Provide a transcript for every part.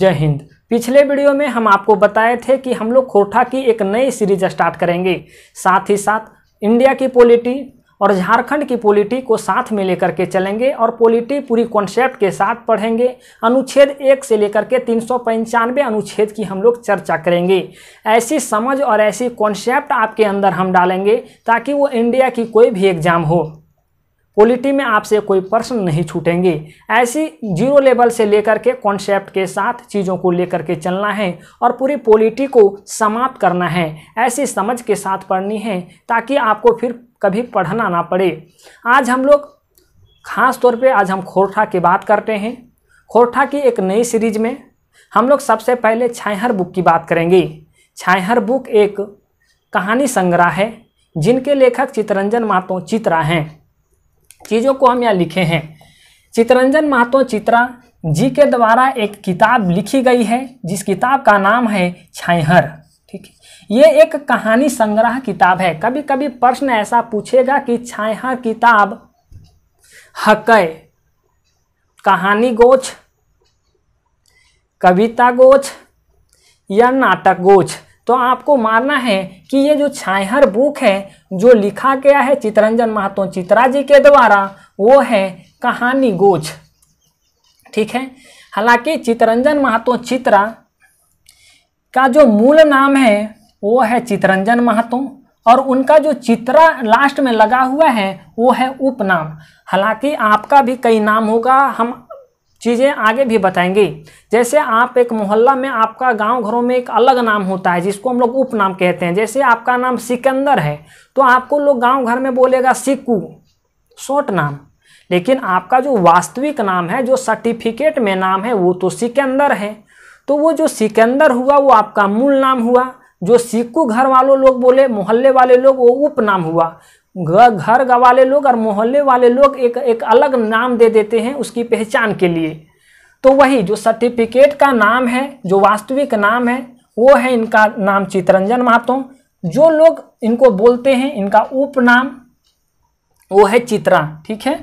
जय हिंद पिछले वीडियो में हम आपको बताए थे कि हम लोग खोरठा की एक नई सीरीज स्टार्ट करेंगे साथ ही साथ इंडिया की पॉलिटी और झारखंड की पॉलिटी को साथ में लेकर के चलेंगे और पॉलिटी पूरी कॉन्सेप्ट के साथ पढ़ेंगे अनुच्छेद एक से लेकर के तीन अनुच्छेद की हम लोग चर्चा करेंगे ऐसी समझ और ऐसी कॉन्सेप्ट आपके अंदर हम डालेंगे ताकि वो इंडिया की कोई भी एग्जाम हो क्वालिटी में आपसे कोई प्रश्न नहीं छूटेंगे ऐसी जीरो लेवल से लेकर के कॉन्सेप्ट के साथ चीज़ों को लेकर के चलना है और पूरी पॉलिटी को समाप्त करना है ऐसी समझ के साथ पढ़नी है ताकि आपको फिर कभी पढ़ना ना पड़े आज हम लोग खास तौर पे आज हम खोरठा की बात करते हैं खोरठा की एक नई सीरीज में हम लोग सबसे पहले छायहर बुक की बात करेंगे छायहर बुक एक कहानी संग्रह है जिनके लेखक चितरंजन मातो चित्रा हैं चीज़ों को हम यहाँ लिखे हैं चितरंजन महातो चित्रा जी के द्वारा एक किताब लिखी गई है जिस किताब का नाम है छाइहर ठीक है ये एक कहानी संग्रह किताब है कभी कभी प्रश्न ऐसा पूछेगा कि छाइहर किताब हकय कहानी गोछ कविता गोछ या नाटक गोछ तो आपको मानना है कि ये जो छायहर बुक है जो लिखा गया है चितरंजन महातो चित्रा जी के द्वारा वो है कहानी गोछ ठीक है हालांकि चितरंजन महातो चित्रा का जो मूल नाम है वो है चितरंजन महातो और उनका जो चित्रा लास्ट में लगा हुआ है वो है उपनाम हालांकि आपका भी कई नाम होगा हम चीज़ें आगे भी बताएंगे जैसे आप एक मोहल्ला में आपका गांव घरों में एक अलग नाम होता है जिसको हम लोग उपनाम कहते हैं जैसे आपका नाम सिकंदर है तो आपको लोग गांव घर में बोलेगा सिक्कू शॉर्ट नाम लेकिन आपका जो वास्तविक नाम है जो सर्टिफिकेट में नाम है वो तो सिकंदर है तो वो जो सिकंदर हुआ वो आपका मूल नाम हुआ जो सिक्कू घर वालों लोग बोले मोहल्ले वाले लोग वो उपनाम हुआ घर घर वाले लोग और मोहल्ले वाले लोग एक एक अलग नाम दे देते हैं उसकी पहचान के लिए तो वही जो सर्टिफिकेट का नाम है जो वास्तविक नाम है वो है इनका नाम चितरंजन महतो जो लोग इनको बोलते हैं इनका उपनाम वो है चित्रा ठीक है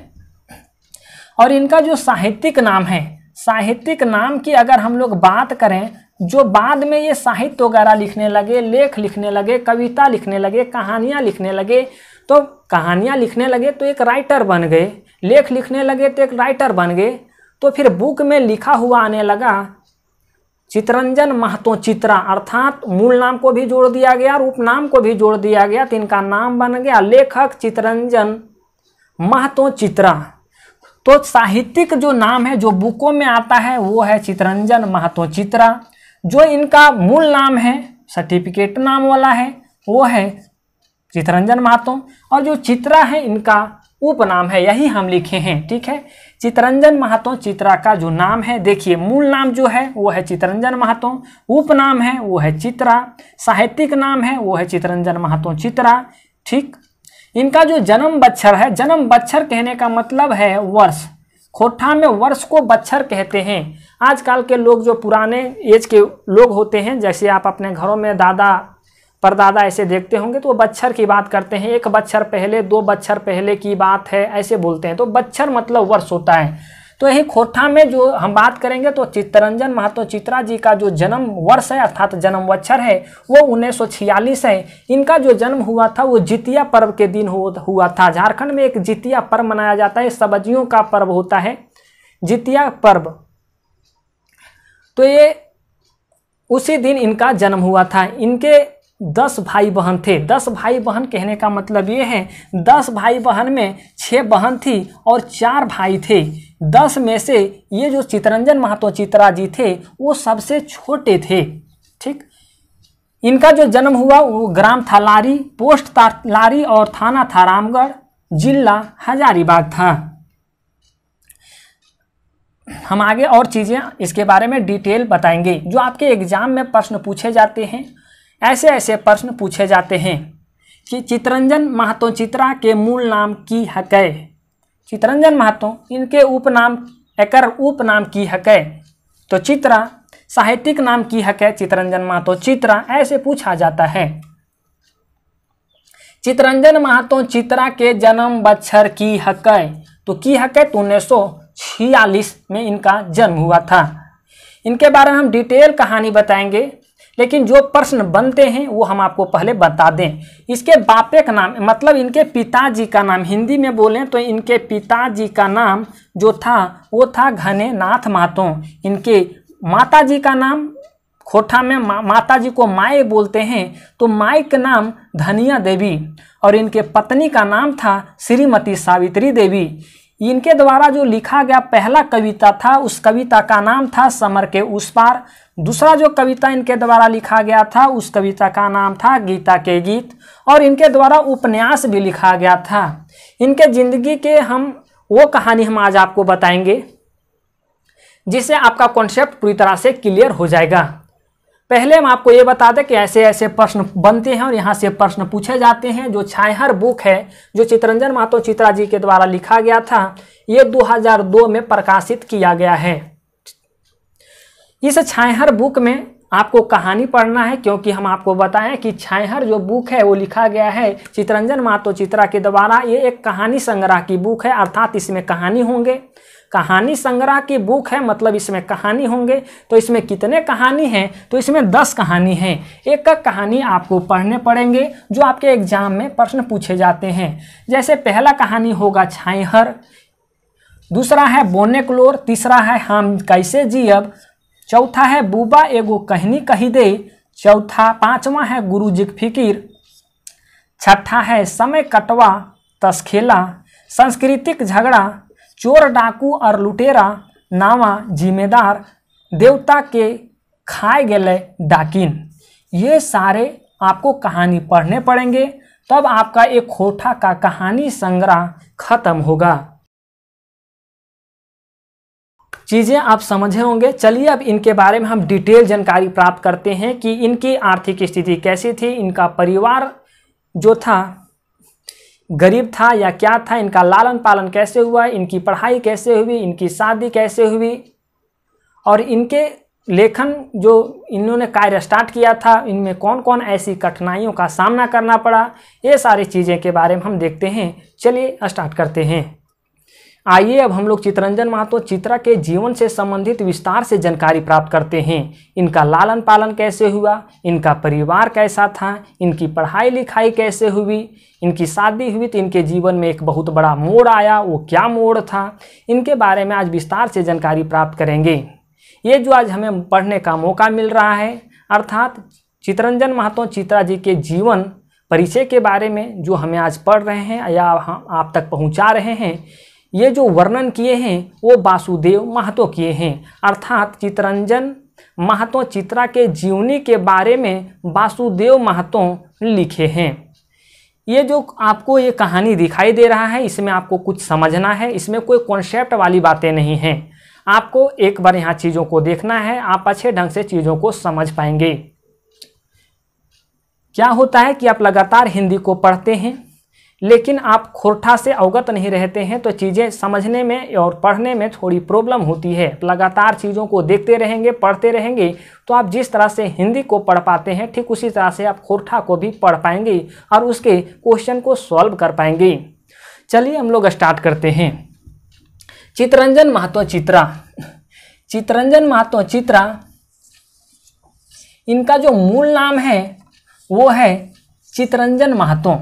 और इनका जो साहित्यिक नाम है साहित्यिक नाम की अगर हम लोग बात करें जो बाद में ये साहित्य वगैरह लिखने लगे लेख लिखने लगे कविता लिखने लगे कहानियाँ लिखने लगे तो कहानियाँ लिखने लगे तो एक राइटर बन गए लेख लिखने लगे तो एक राइटर बन गए तो फिर बुक में लिखा हुआ आने लगा चितरंजन महतो चित्रा अर्थात मूल नाम को भी जोड़ दिया गया और उपनाम को भी जोड़ दिया गया तो इनका नाम बन गया लेखक चितरंजन महतो चित्रा तो साहित्यिक जो नाम है जो बुकों में आता है वो है चित्रंजन महतो चित्रा जो इनका मूल नाम है सर्टिफिकेट नाम वाला है वो है चितरंजन महातो और जो चित्रा है इनका उपनाम है यही हम लिखे हैं ठीक है चितरंजन महातो चित्रा का जो नाम है देखिए मूल नाम जो है वो है चितरंजन महातो उपनाम है वो है चित्रा साहित्यिक नाम है वो है चितरंजन महातो चित्रा ठीक इनका जो जन्म बच्छर है जन्म बच्छर कहने का मतलब है वर्ष खोठा में वर्ष को बच्छर कहते हैं आजकल के लोग जो पुराने एज के लोग होते हैं जैसे आप अपने घरों में दादा परदादा ऐसे देखते होंगे तो वो बच्छर की बात करते हैं एक बच्छर पहले दो बच्छर पहले की बात है ऐसे बोलते हैं तो बच्छर मतलब वर्ष होता है तो यही खोठा में जो हम बात करेंगे तो चित्तरंजन महतो चित्रा जी का जो जन्म वर्ष है अर्थात जन्म वक्षर है वो उन्नीस है इनका जो जन्म हुआ था वो जितिया पर्व के दिन हुआ था झारखंड में एक जितिया पर्व मनाया जाता है सब्जियों का पर्व होता है जितिया पर्व तो ये उसी दिन इनका जन्म हुआ था इनके दस भाई बहन थे दस भाई बहन कहने का मतलब ये है दस भाई बहन में छः बहन थी और चार भाई थे दस में से ये जो चितरंजन महातो चित्रा जी थे वो सबसे छोटे थे ठीक इनका जो जन्म हुआ वो ग्राम था लारी पोस्ट था लारी और थाना था रामगढ़ जिला हजारीबाग था हम आगे और चीज़ें इसके बारे में डिटेल बताएंगे जो आपके एग्जाम में प्रश्न पूछे जाते हैं ऐसे ऐसे प्रश्न पूछे जाते हैं कि चितरंजन महतो चित्रा के मूल नाम की हकै चितरंजन महतो इनके उपनाम एकर उपनाम की हकै तो चित्रा साहित्यिक नाम की हकै चितरंजन महतो चित्रा ऐसे पूछा जाता है चितरंजन महतो चित्रा के जन्म बच्छर की हकै तो की हकै तो उन्नीस सौ छियालीस में इनका जन्म हुआ था इनके बारे में हम डिटेल कहानी बताएंगे लेकिन जो प्रश्न बनते हैं वो हम आपको पहले बता दें इसके बापे का नाम मतलब इनके पिताजी का नाम हिंदी में बोलें तो इनके पिताजी का नाम जो था वो था घने नाथ मातो इनके जी का नाम खोठा में मा, माता जी को माए बोलते हैं तो माए का नाम धनिया देवी और इनके पत्नी का नाम था श्रीमती सावित्री देवी इनके द्वारा जो लिखा गया पहला कविता था उस कविता का नाम था समर के उस पार दूसरा जो कविता इनके द्वारा लिखा गया था उस कविता का नाम था गीता के गीत और इनके द्वारा उपन्यास भी लिखा गया था इनके जिंदगी के हम वो कहानी हम आज आपको बताएंगे जिससे आपका कॉन्सेप्ट पूरी तरह से क्लियर हो जाएगा पहले हम आपको ये बता दें कि ऐसे ऐसे प्रश्न बनते हैं और यहाँ से प्रश्न पूछे जाते हैं जो छायहर बुक है जो चितरंजन मातो चित्रा जी के द्वारा लिखा गया था ये 2002 में प्रकाशित किया गया है इस छायहर बुक में आपको कहानी पढ़ना है क्योंकि हम आपको बताएं कि छायहर जो बुक है वो लिखा गया है चित्रंजन मातो चित्रा के द्वारा ये एक कहानी संग्रह की बुक है अर्थात इसमें कहानी होंगे कहानी संग्रह की बुक है मतलब इसमें कहानी होंगे तो इसमें कितने कहानी हैं तो इसमें दस कहानी हैं एक एक कहानी आपको पढ़ने पड़ेंगे जो आपके एग्जाम में प्रश्न पूछे जाते हैं जैसे पहला कहानी होगा छाईहर दूसरा है बोने क्लोर तीसरा है हम कैसे जियब चौथा है बूबा एगो कहनी कही दे चौथा पाँचवा है गुरु जिक फिकिर छठा है समय कटवा तस्खेला सांस्कृतिक झगड़ा चोर डाकू और लुटेरा नावा जिम्मेदार देवता के खाए गए डाकिन ये सारे आपको कहानी पढ़ने पड़ेंगे तब आपका एक खोटा का कहानी संग्रह खत्म होगा चीज़ें आप समझे होंगे चलिए अब इनके बारे में हम डिटेल जानकारी प्राप्त करते हैं कि इनकी आर्थिक स्थिति कैसी थी इनका परिवार जो था गरीब था या क्या था इनका लालन पालन कैसे हुआ इनकी पढ़ाई कैसे हुई इनकी शादी कैसे हुई और इनके लेखन जो इन्होंने कार्य स्टार्ट किया था इनमें कौन कौन ऐसी कठिनाइयों का सामना करना पड़ा ये सारी चीज़ें के बारे में हम देखते हैं चलिए स्टार्ट करते हैं आइए अब हम लोग चित्रंजन महतो चित्रा के जीवन से संबंधित विस्तार से जानकारी प्राप्त करते हैं इनका लालन पालन कैसे हुआ इनका परिवार कैसा था इनकी पढ़ाई लिखाई कैसे हुई इनकी शादी हुई तो इनके जीवन में एक बहुत बड़ा मोड़ आया वो क्या मोड़ था इनके बारे में आज विस्तार से जानकारी प्राप्त करेंगे ये जो आज हमें पढ़ने का मौका मिल रहा है अर्थात चित्रंजन महतो चित्रा जी के जीवन परिचय के बारे में जो हमें आज पढ़ रहे हैं या आप तक पहुँचा रहे हैं ये जो वर्णन किए हैं वो वासुदेव महतो किए हैं अर्थात चितरंजन महतो चित्रा के जीवनी के बारे में वासुदेव महतो लिखे हैं ये जो आपको ये कहानी दिखाई दे रहा है इसमें आपको कुछ समझना है इसमें कोई कॉन्सेप्ट वाली बातें नहीं हैं आपको एक बार यहाँ चीज़ों को देखना है आप अच्छे ढंग से चीज़ों को समझ पाएंगे क्या होता है कि आप लगातार हिंदी को पढ़ते हैं लेकिन आप खुरठा से अवगत नहीं रहते हैं तो चीज़ें समझने में और पढ़ने में थोड़ी प्रॉब्लम होती है लगातार चीज़ों को देखते रहेंगे पढ़ते रहेंगे तो आप जिस तरह से हिंदी को पढ़ पाते हैं ठीक उसी तरह से आप खुरठा को भी पढ़ पाएंगे और उसके क्वेश्चन को सॉल्व कर पाएंगे चलिए हम लोग स्टार्ट करते हैं चित्रंजन महतो चित्रा चित्रंजन महतो चित्रा इनका जो मूल नाम है वो है चित्रंजन महतो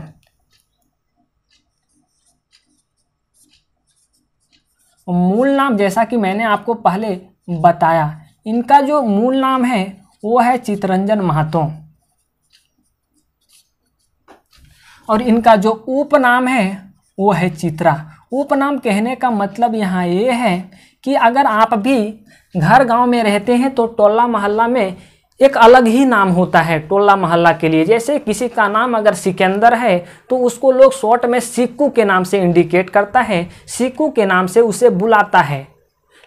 मूल नाम जैसा कि मैंने आपको पहले बताया इनका जो मूल नाम है वो है चितरंजन महातो और इनका जो उपनाम है वो है चित्रा उपनाम कहने का मतलब यहाँ ये है कि अगर आप भी घर गांव में रहते हैं तो टोला मोहल्ला में एक अलग ही नाम होता है टोला मोहल्ला के लिए जैसे किसी का नाम अगर सिकंदर है तो उसको लोग शॉर्ट में सिक्कू के नाम से इंडिकेट करता है सिक्कू के नाम से उसे बुलाता है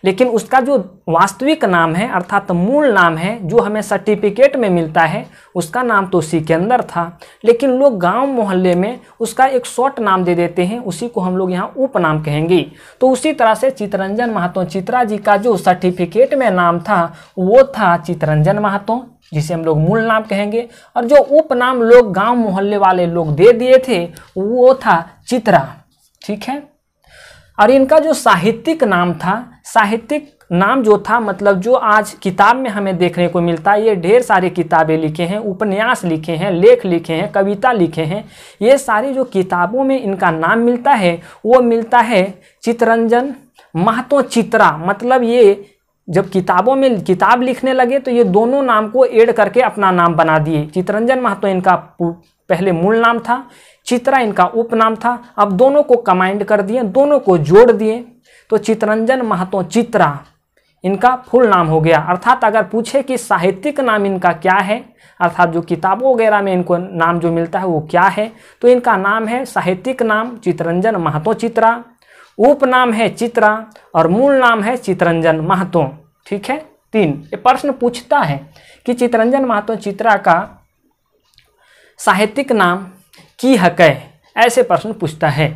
लेकिन उसका जो वास्तविक नाम है अर्थात मूल नाम है जो हमें सर्टिफिकेट में मिलता है उसका नाम तो सिकंदर था लेकिन लोग गांव मोहल्ले में उसका एक शॉर्ट नाम दे देते हैं उसी को हम लोग यहाँ उपनाम कहेंगे तो उसी तरह से चितरंजन महातो चित्रा जी का जो सर्टिफिकेट में नाम था वो था चितरंजन महातो जिसे हम लोग मूल नाम कहेंगे और जो उपनाम लोग गांव मोहल्ले वाले लोग दे दिए थे वो था चित्रा ठीक है और इनका जो साहित्यिक नाम था साहित्यिक नाम जो था मतलब जो आज किताब में हमें देखने को मिलता है ये ढेर सारी किताबें लिखे हैं उपन्यास लिखे हैं लेख लिखे हैं कविता लिखे हैं ये सारी जो किताबों में इनका नाम मिलता है वो मिलता है चित्रंजन महतो चित्रा मतलब ये जब किताबों में किताब लिखने लगे तो ये दोनों नाम को ऐड करके अपना नाम बना दिए चित्रंजन महतो इनका पहले मूल नाम था चित्रा इनका उपनाम था अब दोनों को कमाइंड कर दिए दोनों को जोड़ दिए तो चितरंजन महतो चित्रा इनका फुल नाम हो गया अर्थात अगर पूछे कि साहित्यिक नाम इनका क्या है अर्थात जो किताबों वगैरह में इनको नाम जो मिलता है वो क्या है तो इनका नाम है साहित्यिक नाम चितरंजन महतो चित्रा उपनाम है चित्रा और मूल नाम है चितरंजन महतो ठीक है तीन ये प्रश्न पूछता है कि चित्रंजन महतो चित्रा का साहित्यिक नाम की है ऐसे प्रश्न पूछता है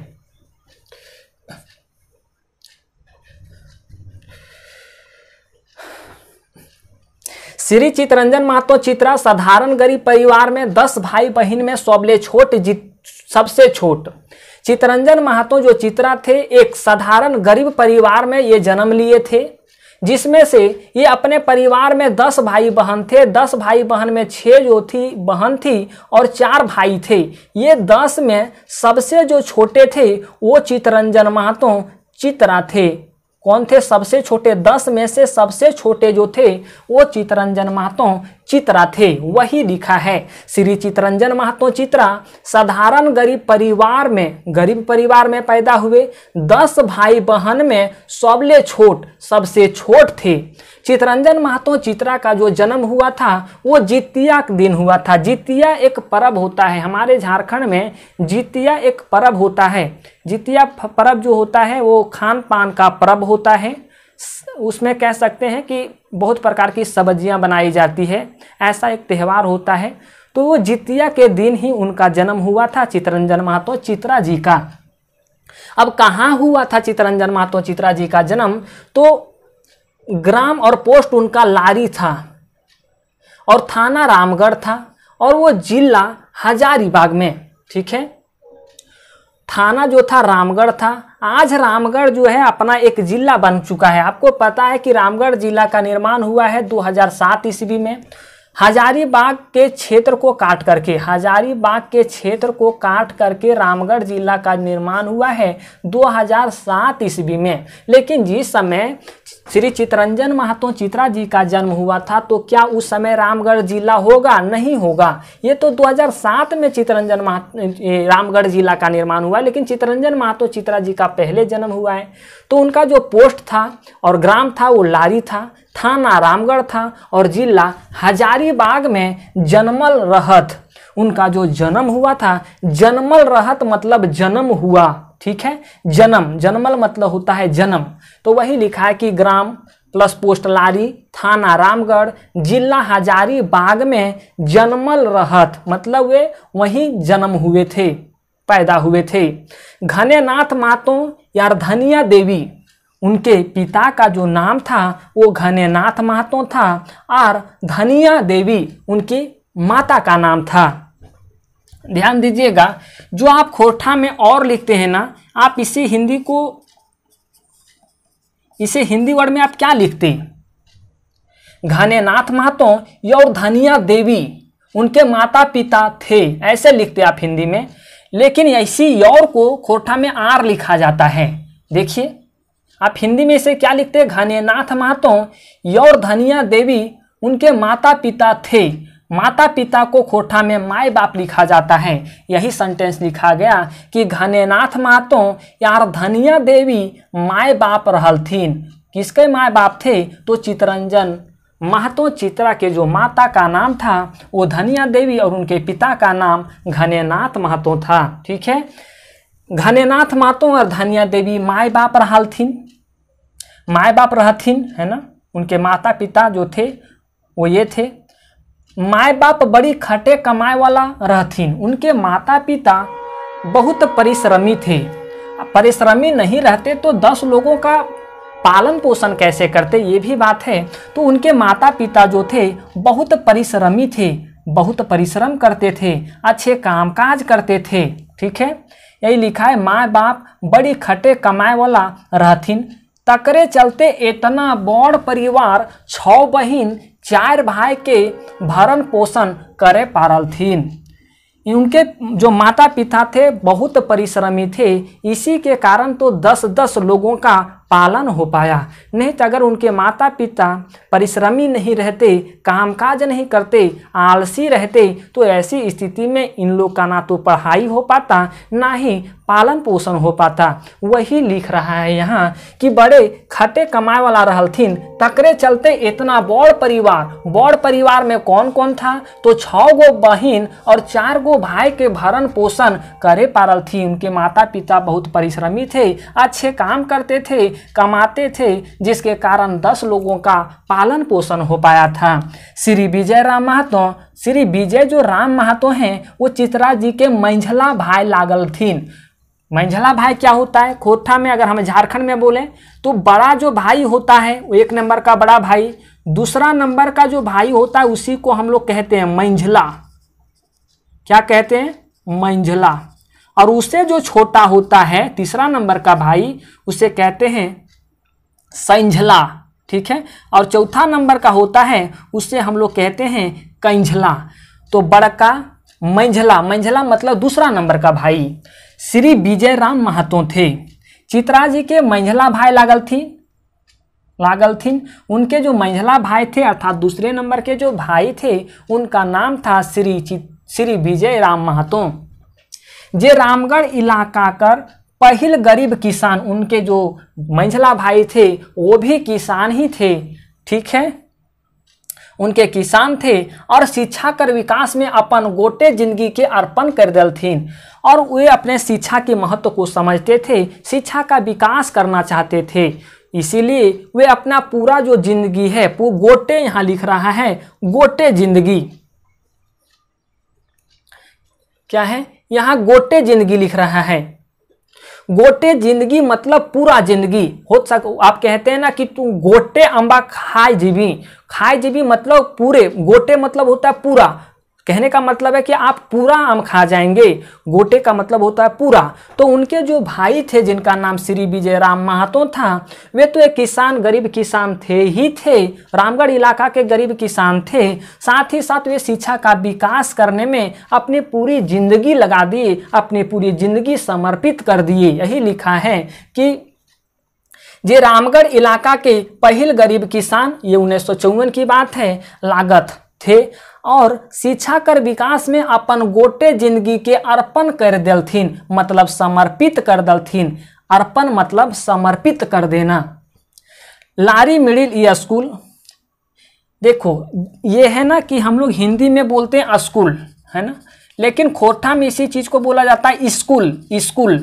श्री चितरंजन महातो चित्रा साधारण गरीब परिवार में दस भाई बहन में सबले छोट सबसे छोट चितरंजन महातो जो चित्रा थे एक साधारण गरीब परिवार में ये जन्म लिए थे जिसमें से ये अपने परिवार में दस भाई बहन थे दस भाई बहन में छः जो थी बहन थी और चार भाई थे ये दस में सबसे जो छोटे थे वो चितरंजन महतो चित्रा थे कौन थे सबसे छोटे दस में से सबसे छोटे जो थे वो चितरंजन महतो चित्रा थे वही लिखा है श्री चितरंजन महतो चित्रा साधारण गरीब परिवार में गरीब परिवार में पैदा हुए दस भाई बहन में सबले छोट सबसे छोट थे चितरंजन महतो चित्रा का जो जन्म हुआ था वो जितिया के दिन हुआ था जितिया एक पर्व होता है हमारे झारखंड में जितिया एक पर्व होता है जितिया पर्व जो होता है वो खान पान का पर्व होता है उसमें कह सकते हैं कि बहुत प्रकार की सब्जियां बनाई जाती है ऐसा एक त्यौहार होता है तो वो जितिया के दिन ही उनका जन्म हुआ था चितरंजन महातो चित्रा जी का अब कहाँ हुआ था चितरंजन महातो चित्रा जी का जन्म तो ग्राम और पोस्ट उनका लारी था और थाना रामगढ़ था और वो जिला हजारीबाग में ठीक है थाना जो था रामगढ़ था आज रामगढ़ जो है अपना एक जिला बन चुका है आपको पता है कि रामगढ़ जिला का निर्माण हुआ है 2007 ईस्वी में हजारीबाग के क्षेत्र को काट करके हजारीबाग के क्षेत्र को काट करके रामगढ़ जिला का निर्माण हुआ है 2007 ईस्वी में लेकिन जिस समय श्री चितरंजन महतो चित्रा जी का जन्म हुआ था तो क्या उस समय रामगढ़ जिला होगा नहीं होगा ये तो 2007 में चितरंजन महा रामगढ़ जिला का निर्माण हुआ लेकिन चितरंजन महतो चित्रा जी का पहले जन्म हुआ है तो उनका जो पोस्ट था और ग्राम था वो लारी था थाना रामगढ़ था और जिला हजारीबाग में जन्मल रहत उनका जो जन्म हुआ था जन्मल रहत मतलब जन्म हुआ ठीक है जन्म जन्मल मतलब होता है जन्म तो वही लिखा है कि ग्राम प्लस पोस्ट लारी थाना रामगढ़ जिला हजारीबाग में जन्मल रहत मतलब वे वहीं जन्म हुए थे पैदा हुए थे घने नाथ मातो यार धनिया देवी उनके पिता का जो नाम था वो घनेनाथ महतो था और धनिया देवी उनकी माता का नाम था ध्यान दीजिएगा जो आप खोरठा में और लिखते हैं ना आप इसे हिंदी को इसे हिंदी वर्ड में आप क्या लिखते हैं घनेनाथ महतो और धनिया देवी उनके माता पिता थे ऐसे लिखते आप हिंदी में लेकिन ऐसी यौर को खोरठा में आर लिखा जाता है देखिए आप हिंदी में इसे क्या लिखते हैं घनेनाथ महतो यौर धनिया देवी उनके माता पिता थे माता पिता को कोठा में माए बाप लिखा जाता है यही सेंटेंस लिखा गया कि घनेनाथ मातो यार धनिया देवी माए बाप रहल थीन किसके माए बाप थे तो चितरंजन महतो चित्रा के जो माता का नाम था वो धनिया देवी और उनके पिता का नाम घनेनाथ महतो था ठीक है घनेनाथ मातो और धनिया देवी माए बाप रहा थी माए बाप रहथिन है ना उनके माता पिता जो थे वो ये थे माए बाप बड़ी खटे कमाए वाला रहथिन उनके माता पिता बहुत परिश्रमी थे परिश्रमी नहीं रहते तो दस लोगों का पालन पोषण कैसे करते ये भी बात है तो उनके माता पिता जो थे बहुत परिश्रमी थे बहुत परिश्रम करते थे अच्छे कामकाज करते थे ठीक है यही लिखा है माँ बाप बड़ी खटे कमाए वाला रहथिन तकरे चलते इतना बड़ परिवार छ बहन चार भाई के भरण पोषण करे पारल थीन उनके जो माता पिता थे बहुत परिश्रमी थे इसी के कारण तो दस दस लोगों का पालन हो पाया नहीं तो अगर उनके माता पिता परिश्रमी नहीं रहते कामकाज नहीं करते आलसी रहते तो ऐसी स्थिति में इन लोग का ना तो पढ़ाई हो पाता ना ही पालन पोषण हो पाता वही लिख रहा है यहाँ कि बड़े खटे कमाए वाला थीन तकरे चलते इतना बड़ परिवार बड़ परिवार में कौन कौन था तो छः गो बहन और चार गो भाई के भरण पोषण करे पारल थी उनके माता पिता बहुत परिश्रमी थे अच्छे काम करते थे कमाते थे जिसके कारण दस लोगों का पालन पोषण हो पाया था श्री विजय राम महातो श्री विजय जो राम महातो हैं वो चित्रा जी के मंझला भाई लागल थीन मंझला भाई क्या होता है खोथा में अगर हम झारखंड में बोलें तो बड़ा जो भाई होता है वो एक नंबर का बड़ा भाई दूसरा नंबर का जो भाई होता है उसी को हम लोग कहते हैं मंझला क्या कहते हैं मंझला और उससे जो छोटा होता है तीसरा नंबर का भाई उसे कहते हैं संझला ठीक है और चौथा नंबर का होता है उससे हम लोग कहते हैं कंझला तो बड़का मंझला मंझला मतलब दूसरा नंबर का भाई श्री विजय राम महतो थे चित्रा जी के मंझला भाई लागल थी लागल थी उनके जो मंझला भाई थे अर्थात दूसरे नंबर के जो भाई थे उनका नाम था श्री श्री विजय राम महतो जे रामगढ़ इलाका कर पहल गरीब किसान उनके जो मंझला भाई थे वो भी किसान ही थे ठीक है उनके किसान थे और शिक्षा कर विकास में अपन गोटे जिंदगी के अर्पण कर दल थी और वे अपने शिक्षा के महत्व को समझते थे शिक्षा का विकास करना चाहते थे इसीलिए वे अपना पूरा जो जिंदगी है गोटे यहाँ लिख रहा है गोटे जिंदगी क्या है यहाँ गोटे जिंदगी लिख रहा है गोटे जिंदगी मतलब पूरा जिंदगी हो सक आप कहते हैं ना कि तुम गोटे अम्बा खाए जीवी खाए जीवी मतलब पूरे गोटे मतलब होता है पूरा कहने का मतलब है कि आप पूरा आम खा जाएंगे गोटे का मतलब होता है पूरा तो उनके जो भाई थे जिनका नाम श्री विजय राम महातो था वे तो एक किसान गरीब किसान थे ही थे रामगढ़ इलाका के गरीब किसान थे साथ ही साथ वे शिक्षा का विकास करने में अपनी पूरी जिंदगी लगा दिए अपनी पूरी जिंदगी समर्पित कर दिए यही लिखा है कि जे रामगढ़ इलाका के पहल गरीब किसान ये उन्नीस की बात है लागत थे और शिक्षा कर विकास में अपन गोटे जिंदगी के अर्पण कर दिलथिन मतलब समर्पित कर दलथिन अर्पण मतलब समर्पित कर देना लारी मिडिल स्कूल देखो ये है ना कि हम लोग हिंदी में बोलते हैं स्कूल है ना लेकिन खोटा में इसी चीज़ को बोला जाता है स्कूल स्कूल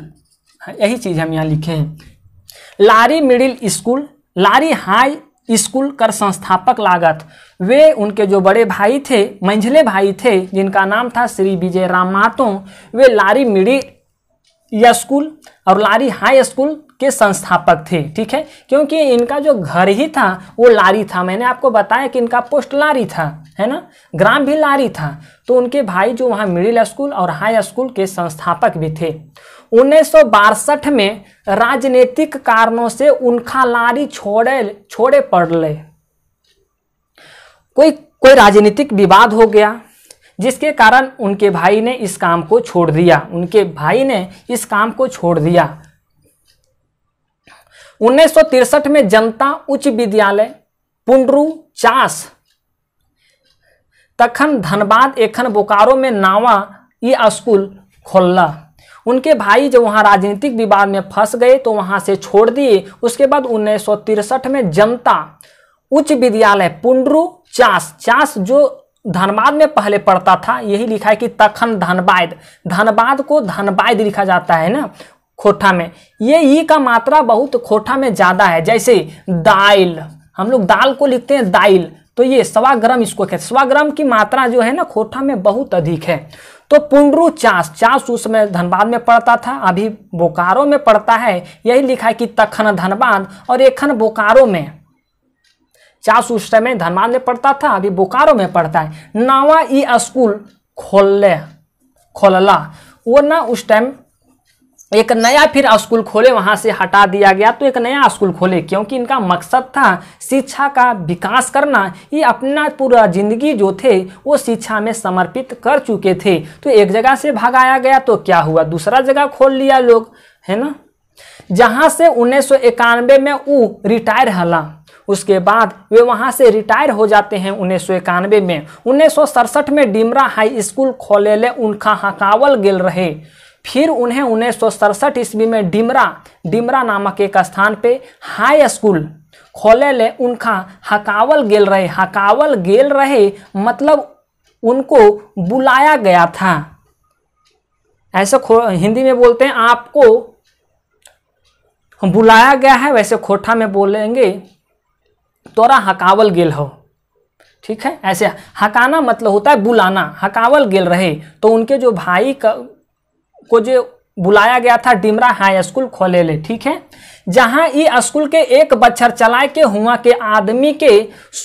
यही चीज़ हम यहाँ लिखे हैं Lari middle school Lari high school कर संस्थापक लागत वे उनके जो बड़े भाई थे मंझले भाई थे जिनका नाम था श्री विजय राम मातो वे लारी मिडी स्कूल और लारी हाई स्कूल के संस्थापक थे ठीक है क्योंकि इनका जो घर ही था वो लारी था मैंने आपको बताया कि इनका पोस्ट लारी था है ना ग्राम भी लारी था तो उनके भाई जो वहाँ मिडिल स्कूल और हाई स्कूल के संस्थापक भी थे उन्नीस में राजनीतिक कारणों से उनका लारी छोड़े छोड़े पड़े कोई कोई राजनीतिक विवाद हो गया जिसके कारण उनके भाई ने इस काम को छोड़ दिया उनके भाई ने इस काम को छोड़ दिया उन्नीस में जनता उच्च विद्यालय पुंडरू चास तखन धनबाद एखन बोकारो में नावा ई स्कूल खोलला उनके भाई जब वहाँ राजनीतिक विवाद में फंस गए तो वहाँ से छोड़ दिए उसके बाद उन्नीस में जनता उच्च विद्यालय पुंडरू चास चास जो धनबाद में पहले पढ़ता था यही लिखा है कि तखन धनबाद धनबाद को धनबाद लिखा जाता है ना खोठा में ये ई का मात्रा बहुत खोठा में ज़्यादा है जैसे दाइल हम लोग दाल को लिखते हैं दाइल तो ये स्वाग्रम इसको कहते हैं सवाग्राम की मात्रा जो है ना खोठा में बहुत अधिक है तो पुंडरू चास चास उस समय धनबाद में पड़ता था अभी बोकारो में पड़ता है यही लिखा है कि तखन धनबाद और एखन बोकारो में चास उस समय धनबाद में पड़ता था अभी बोकारो में पड़ता है नवा ई स्कूल खोल खोलला वो ना उस टाइम एक नया फिर स्कूल खोले वहाँ से हटा दिया गया तो एक नया स्कूल खोले क्योंकि इनका मकसद था शिक्षा का विकास करना ये अपना पूरा जिंदगी जो थे वो शिक्षा में समर्पित कर चुके थे तो एक जगह से भगाया गया तो क्या हुआ दूसरा जगह खोल लिया लोग है ना जहाँ से उन्नीस में वो रिटायर हला उसके बाद वे वहाँ से रिटायर हो जाते हैं उन्नीस सौ इक्यानवे में उन्नीस सौ सड़सठ में डिमरा हाई स्कूल ले उनका हकावल गेल रहे फिर उन्हें उन्नीस सौ सड़सठ ईस्वी में डिमरा डिमरा नामक एक स्थान पे हाई स्कूल खोले ले उनका हकावल गेल रहे हकावल गेल रहे मतलब उनको बुलाया गया था ऐसे हिंदी में बोलते हैं आपको बुलाया गया है वैसे खोठा में बोलेंगे तोरा हकावल गेल हो ठीक है ऐसे हकाना मतलब होता है बुलाना हकावल गेल रहे तो उनके जो भाई का को जो बुलाया गया था डिमरा हाई स्कूल खोले ले ठीक है जहाँ ये स्कूल के एक बच्चर चलाए के हुआ के आदमी के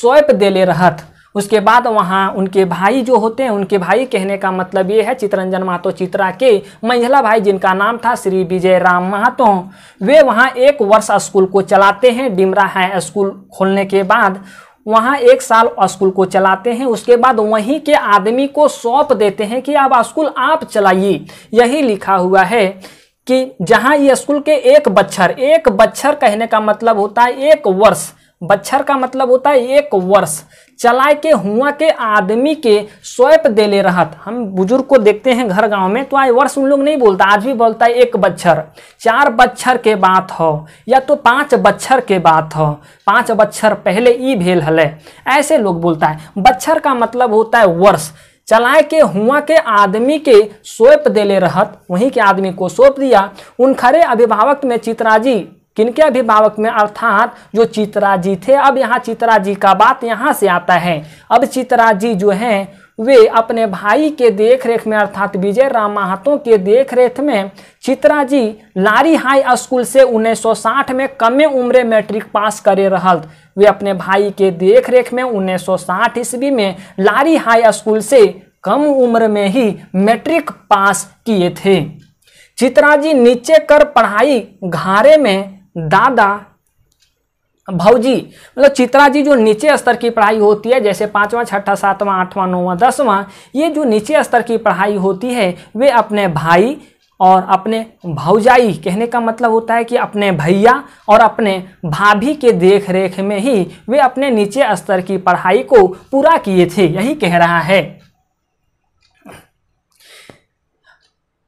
सौंप ले रहत उसके बाद वहाँ उनके भाई जो होते हैं उनके भाई कहने का मतलब ये है चित्रंजन महतो चित्रा के मंझला भाई जिनका नाम था श्री विजय राम महतो वे वहाँ एक वर्ष स्कूल को चलाते हैं डिमरा हाई स्कूल खोलने के बाद वहाँ एक साल स्कूल को चलाते हैं उसके बाद वहीं के आदमी को सौंप देते हैं कि अब स्कूल आप चलाइए यही लिखा हुआ है कि जहाँ ये स्कूल के एक बच्छर एक बच्छर कहने का मतलब होता है एक वर्ष बच्छर का मतलब होता है एक वर्ष चलाए के हुआ के आदमी के स्वैप ले रहत हम बुजुर्ग को देखते हैं घर गांव में तो आज वर्ष उन लोग नहीं बोलता आज भी बोलता है एक बच्छर चार बच्छर के बात हो या तो पांच बच्छर के बात हो पांच बच्छर पहले ई भेल हले ऐसे लोग बोलता है बच्छर का मतलब होता है वर्ष चलाए के हुआ के आदमी के दे देले रहत वहीं के आदमी को सौंप दिया उन खरे अभिभावक में चित्राजी किनके अभिभावक में अर्थात जो जी थे अब यहाँ जी का बात यहाँ से आता है अब जी जो हैं वे अपने भाई के देखरेख में अर्थात विजय राम महातो के देखरेख में चित्रा जी लारी हाई स्कूल से 1960 में कमे उम्र मैट्रिक पास करे रहल वे अपने भाई के देखरेख में 1960 ईस्वी में लारी हाई स्कूल से कम उम्र में ही मैट्रिक पास किए थे चित्रा जी नीचे कर पढ़ाई घारे में दादा भाजी मतलब चित्रा जी जो नीचे स्तर की पढ़ाई होती है जैसे पाँचवा छठा सातवां आठवां नौवां दसवां ये जो नीचे स्तर की पढ़ाई होती है वे अपने भाई और अपने भौजाई कहने का मतलब होता है कि अपने भैया और अपने भाभी के देख रेख में ही वे अपने नीचे स्तर की पढ़ाई को पूरा किए थे यही कह रहा है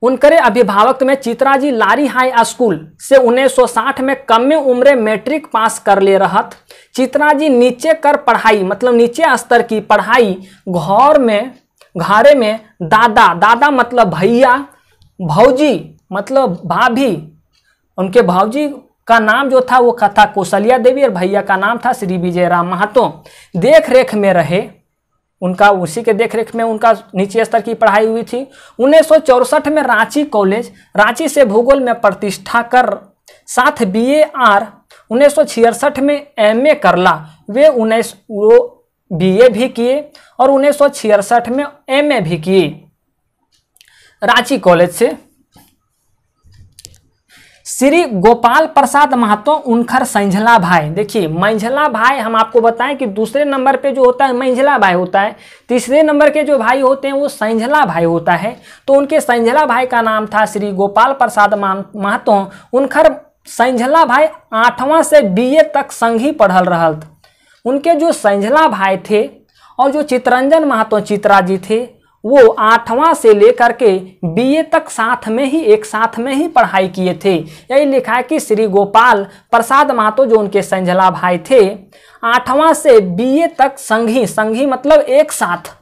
उनकरे अभिभावक में चित्राजी लारी हाई स्कूल से 1960 में कमे उम्र मैट्रिक पास कर ले रहत चित्राजी नीचे कर पढ़ाई मतलब नीचे स्तर की पढ़ाई घर में घरे में दादा दादा मतलब भैया भौजी मतलब भाभी उनके भाजी का नाम जो था वो था कौशल्या देवी और भैया का नाम था श्री विजय राम महातो देख रेख में रहे उनका उसी के देखरेख में उनका नीचे स्तर की पढ़ाई हुई थी उन्नीस में रांची कॉलेज रांची से भूगोल में प्रतिष्ठा कर साथ बी ए आर उन्नीस में एम ए करला वे उन्नीस वो बी ए भी किए और उन्नीस में एम ए भी किए रांची कॉलेज से श्री गोपाल प्रसाद महतो उनखर संझला भाई देखिए मंझला भाई हम आपको बताएं कि दूसरे नंबर पे जो होता है मंझला भाई होता है तीसरे नंबर के जो भाई होते हैं वो संझला भाई होता है तो उनके संझला भाई का नाम था श्री गोपाल प्रसाद महतो उनखर संझला भाई आठवां से बीए तक संघी पढ़ल रहल उनके जो संझला भाई थे और जो चित्रंजन महातो चित्रा जी थे वो आठवां से लेकर के बीए तक साथ में ही एक साथ में ही पढ़ाई किए थे यही लिखा है कि श्री गोपाल प्रसाद महातो जो उनके संझला भाई थे आठवां से बीए तक संघी संघी मतलब एक साथ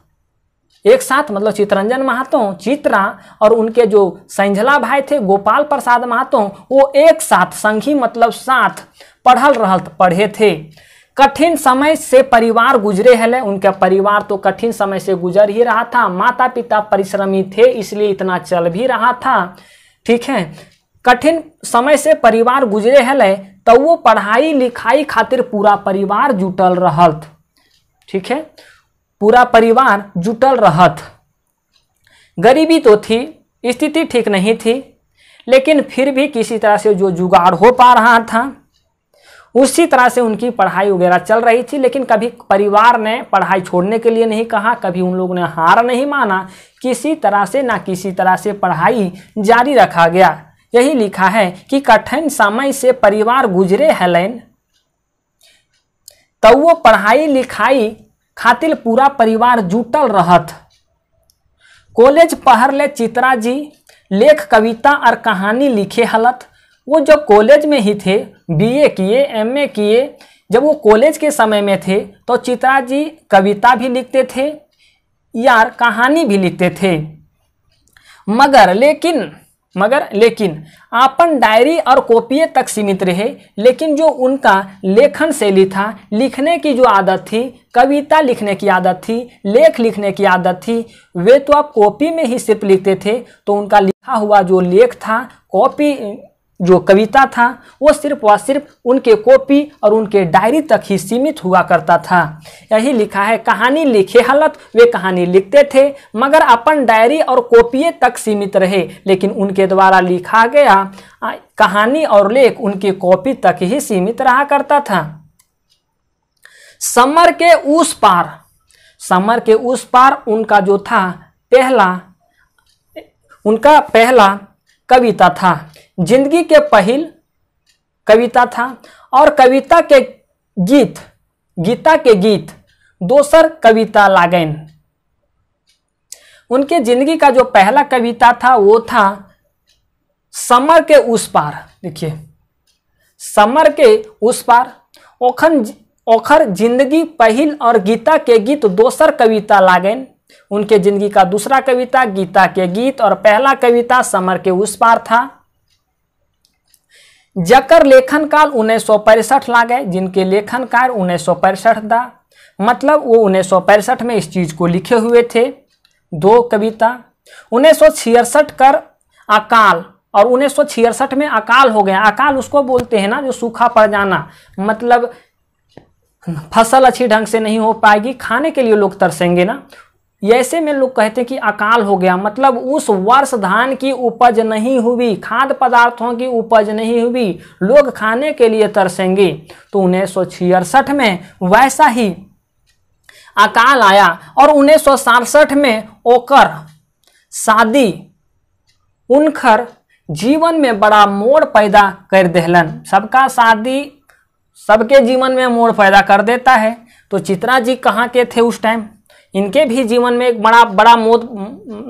एक साथ मतलब चित्रंजन महातो चित्रा और उनके जो संझला भाई थे गोपाल प्रसाद महातो वो एक साथ संघी मतलब साथ पढ़ल रहल पढ़े थे कठिन समय से परिवार गुजरे हैं उनका परिवार तो कठिन समय से गुजर ही रहा था माता पिता परिश्रमी थे इसलिए इतना चल भी रहा था ठीक है कठिन समय से परिवार गुजरे हले तो वो पढ़ाई लिखाई खातिर पूरा परिवार जुटल रहत ठीक है पूरा परिवार जुटल रहत गरीबी तो थी स्थिति ठीक नहीं थी लेकिन फिर भी किसी तरह से जो जुगाड़ हो पा रहा था उसी तरह से उनकी पढ़ाई वगैरह चल रही थी लेकिन कभी परिवार ने पढ़ाई छोड़ने के लिए नहीं कहा कभी उन लोगों ने हार नहीं माना किसी तरह से ना किसी तरह से पढ़ाई जारी रखा गया यही लिखा है कि कठिन समय से परिवार गुजरे हलन तो वो पढ़ाई लिखाई खातिर पूरा परिवार जुटल रहत कॉलेज पहर ले चित्रा जी लेख कविता और कहानी लिखे हलत वो जब कॉलेज में ही थे बीए किए एमए किए जब वो कॉलेज के समय में थे तो चित्रा जी कविता भी लिखते थे यार कहानी भी लिखते थे मगर लेकिन मगर लेकिन आपन डायरी और कॉपिए तक सीमित रहे लेकिन जो उनका लेखन शैली था लिखने की जो आदत थी कविता लिखने की आदत थी लेख लिखने की आदत थी वे तो आप कॉपी में ही सिर्फ लिखते थे तो उनका लिखा हुआ जो लेख था कॉपी जो कविता था वो सिर्फ व सिर्फ उनके कॉपी और उनके डायरी तक ही सीमित हुआ करता था यही लिखा है कहानी लिखे हालत वे कहानी लिखते थे मगर अपन डायरी और कॉपिए तक सीमित रहे लेकिन उनके द्वारा लिखा गया कहानी और लेख उनकी कॉपी तक ही सीमित रहा करता था समर के उस पार समर के उस पार उनका जो था पहला उनका पहला कविता था जिंदगी के पहल कविता था और कविता के गीत गीता के गीत दोसर कविता लागैन उनके जिंदगी का जो पहला कविता था वो था समर के उस पार देखिए समर के उस पार ओखन ओखर जिंदगी पहिल और गीता के गीत दोसर कविता लागैन उनके जिंदगी का दूसरा कविता गीता के गीत और पहला कविता समर के उस पार था जकर लेखन काल उन्नीस सौ पैंसठ लागे जिनके लेखन काल उन्नीस सौ पैंसठ था मतलब वो उन्नीस सौ पैंसठ में इस चीज को लिखे हुए थे दो कविता उन्नीस सौ छियासठ कर अकाल और उन्नीस सौ छियासठ में अकाल हो गया अकाल उसको बोलते हैं ना जो सूखा पड़ जाना मतलब फसल अच्छी ढंग से नहीं हो पाएगी खाने के लिए लोग तरसेंगे ना ऐसे में लोग कहते हैं कि अकाल हो गया मतलब उस वर्ष धान की उपज नहीं हुई खाद्य पदार्थों की उपज नहीं हुई लोग खाने के लिए तरसेंगे तो उन्नीस सौ में वैसा ही अकाल आया और उन्नीस सौ में ओकर शादी उनखर जीवन में बड़ा मोड़ पैदा कर देहलन सबका शादी सबके जीवन में मोड़ पैदा कर देता है तो चित्रा जी कहाँ के थे उस टाइम इनके भी जीवन में एक बड़ा बड़ा मोद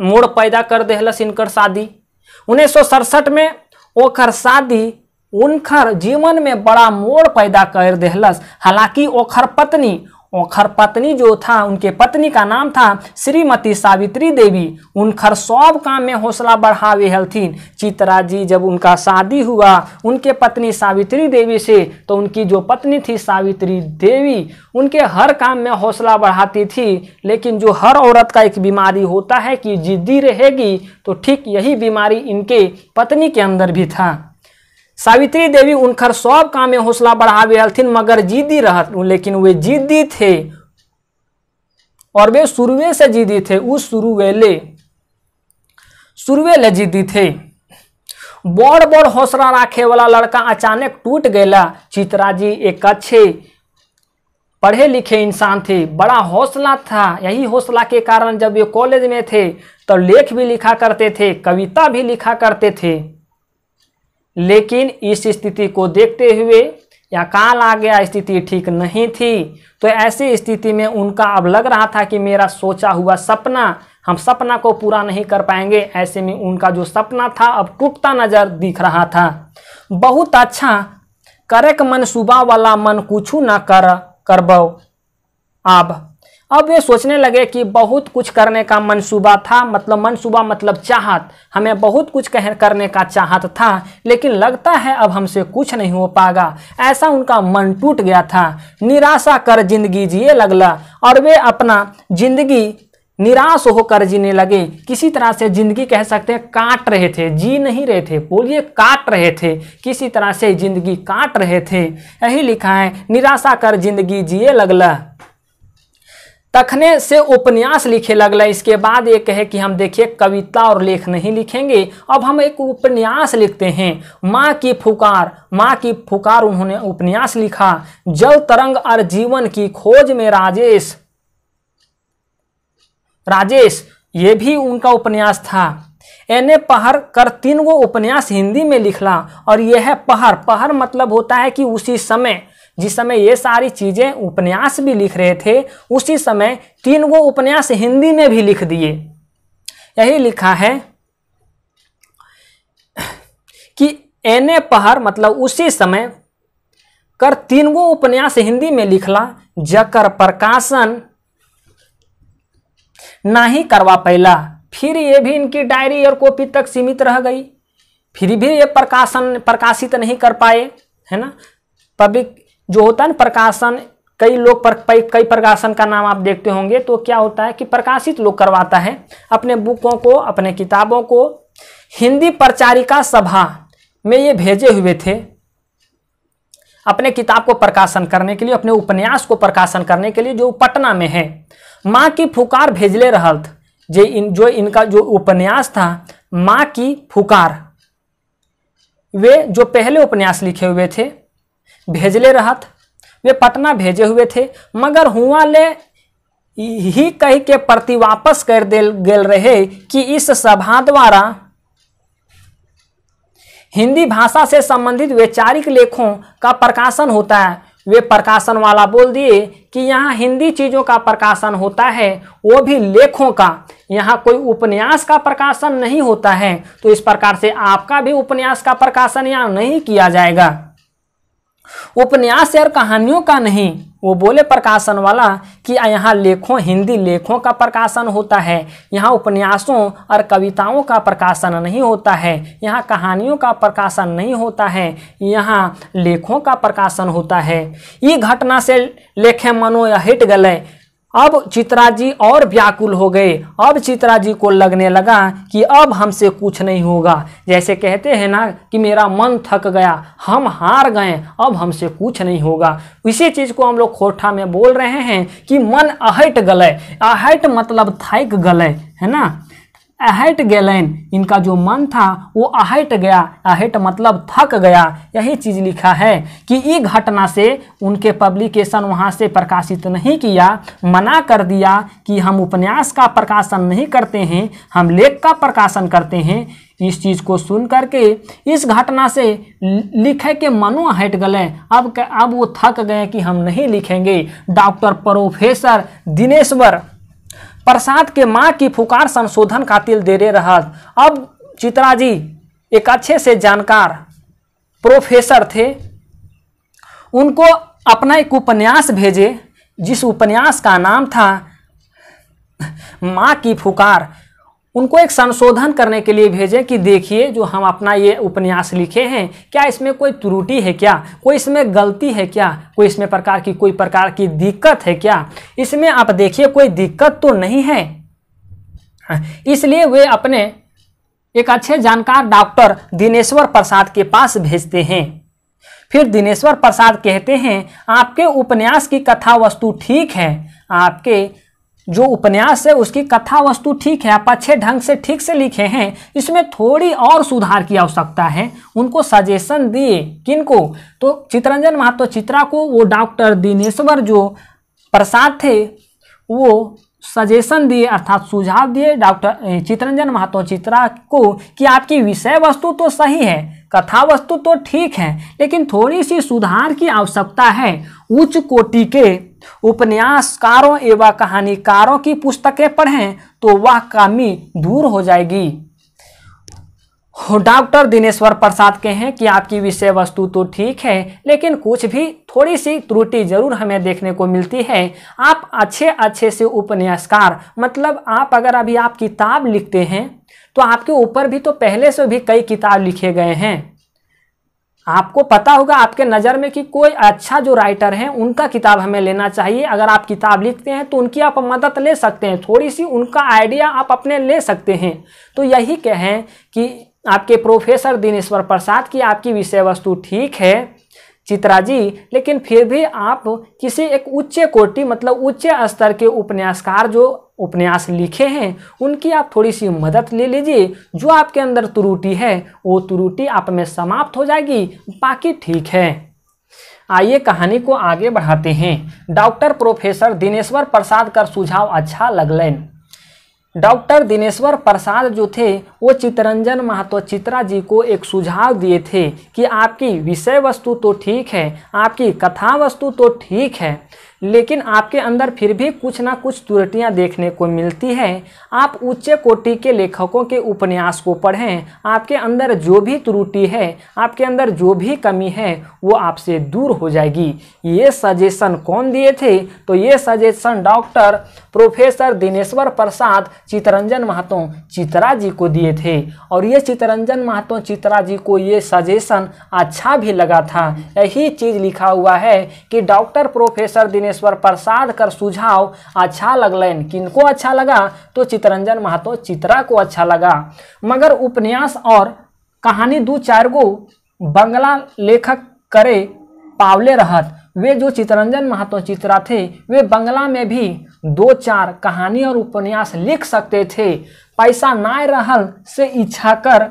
मोड़ पैदा कर देहलस इनकर शादी उन्नीस सौ सड़सठ में ओखर शादी उनकर जीवन में बड़ा मोड़ पैदा कर देहलस हालांकि ओकर पत्नी खरपत्नी जो था उनके पत्नी का नाम था श्रीमती सावित्री देवी उनखर सब काम में हौसला बढ़ावे थी चित्रा जी जब उनका शादी हुआ उनके पत्नी सावित्री देवी से तो उनकी जो पत्नी थी सावित्री देवी उनके हर काम में हौसला बढ़ाती थी लेकिन जो हर औरत का एक बीमारी होता है कि जिद्दी रहेगी तो ठीक यही बीमारी इनके पत्नी के अंदर भी था सावित्री देवी उनकर सब काम में हौसला बढ़ावे हलथिन मगर जिद्दी रह लेकिन वे जिद्दी थे और वे शुरुए से जिद्दी थे उस शुरुवेले शुरुए ले जिद्दी थे बड़ बड़ हौसला रखे वाला लड़का अचानक टूट गया चित्रा जी एक अच्छे पढ़े लिखे इंसान थे बड़ा हौसला था यही हौसला के कारण जब वे कॉलेज में थे तो लेख भी लिखा करते थे कविता भी लिखा करते थे लेकिन इस स्थिति को देखते हुए या काल आ गया स्थिति ठीक नहीं थी तो ऐसी स्थिति में उनका अब लग रहा था कि मेरा सोचा हुआ सपना हम सपना को पूरा नहीं कर पाएंगे ऐसे में उनका जो सपना था अब टूटता नज़र दिख रहा था बहुत अच्छा करक सुबह वाला मन कुछ ना कर करब अब अब वे सोचने लगे कि बहुत कुछ करने का मनसूबा था मतलब मनसूबा मतलब चाहत हमें बहुत कुछ कह करने का चाहत था लेकिन लगता है अब हमसे कुछ नहीं हो पाएगा ऐसा उनका मन टूट गया था निराशा कर जिंदगी जिए लगला और वे अपना जिंदगी निराश होकर जीने लगे किसी तरह से जिंदगी कह सकते हैं काट रहे थे जी नहीं रहे थे बोलिए काट रहे थे किसी तरह से जिंदगी काट रहे थे यही लिखा है निराशा कर जिंदगी जिए लगला तखने से उपन्यास लिखे लगला इसके बाद एक कहे कि हम देखिए कविता और लेख नहीं लिखेंगे अब हम एक उपन्यास लिखते हैं माँ की फुकार माँ की फुकार उन्होंने उपन्यास लिखा जल तरंग और जीवन की खोज में राजेश राजेश ये भी उनका उपन्यास था एने पहर कर तीन गो उपन्यास हिंदी में लिखला और यह पहर पहर मतलब होता है कि उसी समय जिस समय ये सारी चीज़ें उपन्यास भी लिख रहे थे उसी समय तीन गो उपन्यास हिंदी में भी लिख दिए यही लिखा है कि एने पहर मतलब उसी समय कर तीन गो उपन्यास हिंदी में लिखला जकर प्रकाशन ना ही करवा पैला फिर ये भी इनकी डायरी और कॉपी तक सीमित रह गई फिर भी ये प्रकाशन प्रकाशित नहीं कर पाए है ना पब्लिक जो होता है ना प्रकाशन कई लोग पर, कई प्रकाशन का नाम आप देखते होंगे तो क्या होता है कि प्रकाशित लोग करवाता है अपने बुकों को अपने किताबों को हिंदी प्रचारिका सभा में ये भेजे हुए थे अपने किताब को प्रकाशन करने के लिए अपने उपन्यास को प्रकाशन करने के लिए जो पटना में है माँ की फुकार भेजले था जे इन जो इनका जो उपन्यास था माँ की फुकार वे जो पहले उपन्यास लिखे हुए थे भेजले रहत वे पटना भेजे हुए थे मगर हुआ ले ही कह के प्रति वापस कर दिल गेल रहे कि इस सभा द्वारा हिंदी भाषा से संबंधित वैचारिक लेखों का प्रकाशन होता है वे प्रकाशन वाला बोल दिए कि यहाँ हिंदी चीज़ों का प्रकाशन होता है वो भी लेखों का यहाँ कोई उपन्यास का प्रकाशन नहीं होता है तो इस प्रकार से आपका भी उपन्यास का प्रकाशन यहाँ नहीं किया जाएगा उपन्यास और कहानियों का नहीं वो बोले प्रकाशन वाला कि यहाँ लेखों हिंदी लेखों का प्रकाशन होता है यहाँ उपन्यासों और कविताओं का प्रकाशन नहीं होता है यहाँ कहानियों का प्रकाशन नहीं होता है यहाँ लेखों का प्रकाशन होता है ये घटना से लेखे मनो हिट गले अब चित्रा जी और व्याकुल हो गए अब चित्रा जी को लगने लगा कि अब हमसे कुछ नहीं होगा जैसे कहते हैं ना कि मेरा मन थक गया हम हार गए अब हमसे कुछ नहीं होगा इसी चीज़ को हम लोग खोठा में बोल रहे हैं कि मन अहट गलय अहट मतलब थक गलय है ना अहट गैलन इनका जो मन था वो अहट गया अहट मतलब थक गया यही चीज़ लिखा है कि ये घटना से उनके पब्लिकेशन वहाँ से प्रकाशित नहीं किया मना कर दिया कि हम उपन्यास का प्रकाशन नहीं करते हैं हम लेख का प्रकाशन करते हैं इस चीज़ को सुन करके इस घटना से लिखे के मनो हट गए अब अब वो थक गए कि हम नहीं लिखेंगे डॉक्टर प्रोफेसर दिनेश्वर प्रसाद के माँ की फुकार संशोधन खातिर रहे रहत अब चित्रा जी एक अच्छे से जानकार प्रोफेसर थे उनको अपना एक उपन्यास भेजे जिस उपन्यास का नाम था माँ की फुकार उनको एक संशोधन करने के लिए भेजें कि देखिए जो हम अपना ये उपन्यास लिखे हैं क्या इसमें कोई त्रुटि है क्या कोई इसमें गलती है क्या कोई इसमें प्रकार की कोई प्रकार की दिक्कत है क्या इसमें आप देखिए कोई दिक्कत तो नहीं है हाँ, इसलिए वे अपने एक अच्छे जानकार डॉक्टर दिनेश्वर प्रसाद के पास भेजते हैं फिर दिनेश्वर प्रसाद कहते हैं आपके उपन्यास की कथा वस्तु ठीक है आपके जो उपन्यास है उसकी कथा वस्तु ठीक है आप अच्छे ढंग से ठीक से लिखे हैं इसमें थोड़ी और सुधार की आवश्यकता है उनको सजेशन दिए किनको तो चित्रंजन महातो चित्रा को वो डॉक्टर दिनेश्वर जो प्रसाद थे वो सजेशन दिए अर्थात सुझाव दिए डॉक्टर चित्रंजन महातो चित्रा को कि आपकी विषय वस्तु तो सही है कथा वस्तु तो ठीक है लेकिन थोड़ी सी सुधार की आवश्यकता है उच्च कोटि के उपन्यासकारों एवं कहानीकारों की पुस्तकें पढ़ें तो वह कमी दूर हो जाएगी डॉक्टर दिनेश्वर प्रसाद के हैं कि आपकी विषय वस्तु तो ठीक है लेकिन कुछ भी थोड़ी सी त्रुटि जरूर हमें देखने को मिलती है आप अच्छे अच्छे से उपन्यासकार मतलब आप अगर अभी आप किताब लिखते हैं तो आपके ऊपर भी तो पहले से भी कई किताब लिखे गए हैं आपको पता होगा आपके नज़र में कि कोई अच्छा जो राइटर हैं उनका किताब हमें लेना चाहिए अगर आप किताब लिखते हैं तो उनकी आप मदद ले सकते हैं थोड़ी सी उनका आइडिया आप अपने ले सकते हैं तो यही कहें कि आपके प्रोफेसर दिनेश्वर प्रसाद की आपकी विषय वस्तु ठीक है चित्रा जी लेकिन फिर भी आप किसी एक उच्च कोटि मतलब उच्च स्तर के उपन्यासकार जो उपन्यास लिखे हैं उनकी आप थोड़ी सी मदद ले लीजिए जो आपके अंदर त्रुटि है वो त्रुटि आप में समाप्त हो जाएगी बाकी ठीक है आइए कहानी को आगे बढ़ाते हैं डॉक्टर प्रोफेसर दिनेश्वर प्रसाद का सुझाव अच्छा लगलन डॉक्टर दिनेश्वर प्रसाद जो थे वो चितरंजन महतो चित्रा जी को एक सुझाव दिए थे कि आपकी विषय वस्तु तो ठीक है आपकी कथा वस्तु तो ठीक है लेकिन आपके अंदर फिर भी कुछ ना कुछ त्रुटियां देखने को मिलती है आप उच्च कोटि के लेखकों के उपन्यास को पढ़ें आपके अंदर जो भी त्रुटि है आपके अंदर जो भी कमी है वो आपसे दूर हो जाएगी ये सजेशन कौन दिए थे तो ये suggestion doctor professor Dineshwar Prasad Chittaranjan Mahto Chitra ji को दिए थे और ये चितरंजन महतो चित्रा जी को ये सजेशन अच्छा भी लगा था यही चीज़ लिखा हुआ है कि डॉक्टर प्रोफेसर दिनेश परमेश्वर प्रसाद कर सुझाव अच्छा लगलन किनको अच्छा लगा तो चितरंजन महतो चित्रा को अच्छा लगा मगर उपन्यास और कहानी दो चार गो बंगला लेखक करे पावले रहत वे जो चितरंजन महतो चित्रा थे वे बंगला में भी दो चार कहानी और उपन्यास लिख सकते थे पैसा ना रहल से इच्छा कर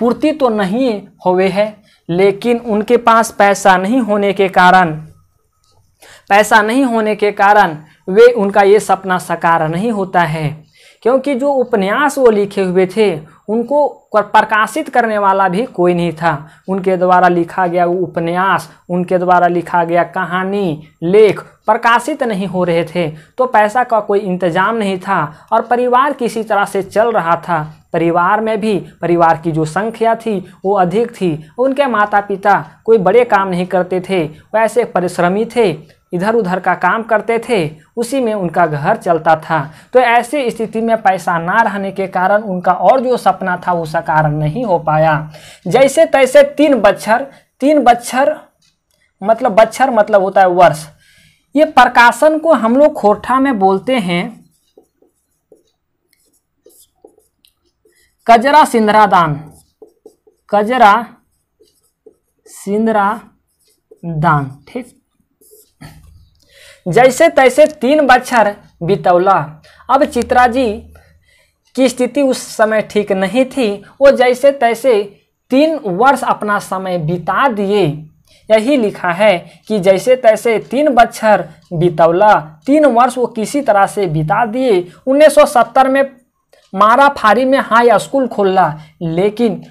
पूर्ति तो नहीं होवे है लेकिन उनके पास पैसा नहीं होने के कारण पैसा नहीं होने के कारण वे उनका ये सपना साकार नहीं होता है क्योंकि जो उपन्यास वो लिखे हुए थे उनको प्रकाशित करने वाला भी कोई नहीं था उनके द्वारा लिखा गया उपन्यास उनके द्वारा लिखा गया कहानी लेख प्रकाशित नहीं हो रहे थे तो पैसा का कोई इंतजाम नहीं था और परिवार किसी तरह से चल रहा था परिवार में भी परिवार की जो संख्या थी वो अधिक थी उनके माता पिता कोई बड़े काम नहीं करते थे वैसे परिश्रमी थे इधर उधर का काम करते थे उसी में उनका घर चलता था तो ऐसी स्थिति में पैसा ना रहने के कारण उनका और जो सपना था वो साकार नहीं हो पाया जैसे तैसे तीन बच्छर तीन बच्छर मतलब बच्छर मतलब होता है वर्ष ये प्रकाशन को हम लोग खोरठा में बोलते हैं कजरा सिंधरा दान कजरा सिंधरा दान ठीक जैसे तैसे तीन बच्छर बीतौला अब चित्रा जी की स्थिति उस समय ठीक नहीं थी वो जैसे तैसे तीन वर्ष अपना समय बिता दिए यही लिखा है कि जैसे तैसे तीन बच्छर बीतौला तीन वर्ष वो किसी तरह से बिता दिए 1970 में मारा फारी में हाई स्कूल खोला लेकिन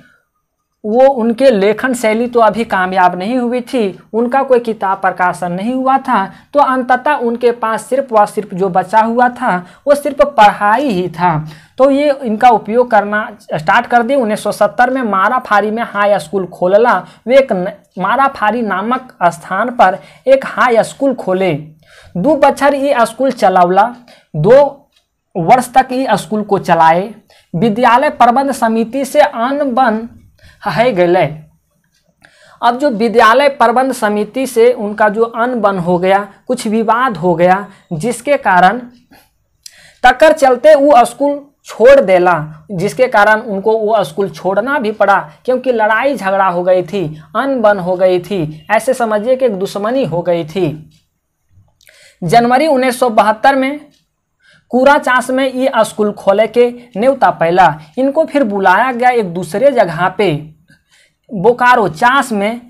वो उनके लेखन शैली तो अभी कामयाब नहीं हुई थी उनका कोई किताब प्रकाशन नहीं हुआ था तो अंततः उनके पास सिर्फ व सिर्फ जो बचा हुआ था वो सिर्फ पढ़ाई ही था तो ये इनका उपयोग करना स्टार्ट कर दी उन्नीस सौ सत्तर में मारा फारी में हाई स्कूल खोलला वे एक मारा फारी नामक स्थान पर एक हाई स्कूल खोले दो बच्चर ये स्कूल चलावला दो वर्ष तक ये स्कूल को चलाए विद्यालय प्रबंध समिति से अनबन है गए अब जो विद्यालय प्रबंध समिति से उनका जो अनबन हो गया कुछ विवाद हो गया जिसके कारण तकर चलते वो स्कूल छोड़ देला जिसके कारण उनको वो स्कूल छोड़ना भी पड़ा क्योंकि लड़ाई झगड़ा हो गई थी अनबन हो गई थी ऐसे समझिए कि दुश्मनी हो गई थी जनवरी उन्नीस में कूड़ा चास में ये स्कूल खोले के न्योता पहला इनको फिर बुलाया गया एक दूसरे जगह पे बोकारो चास में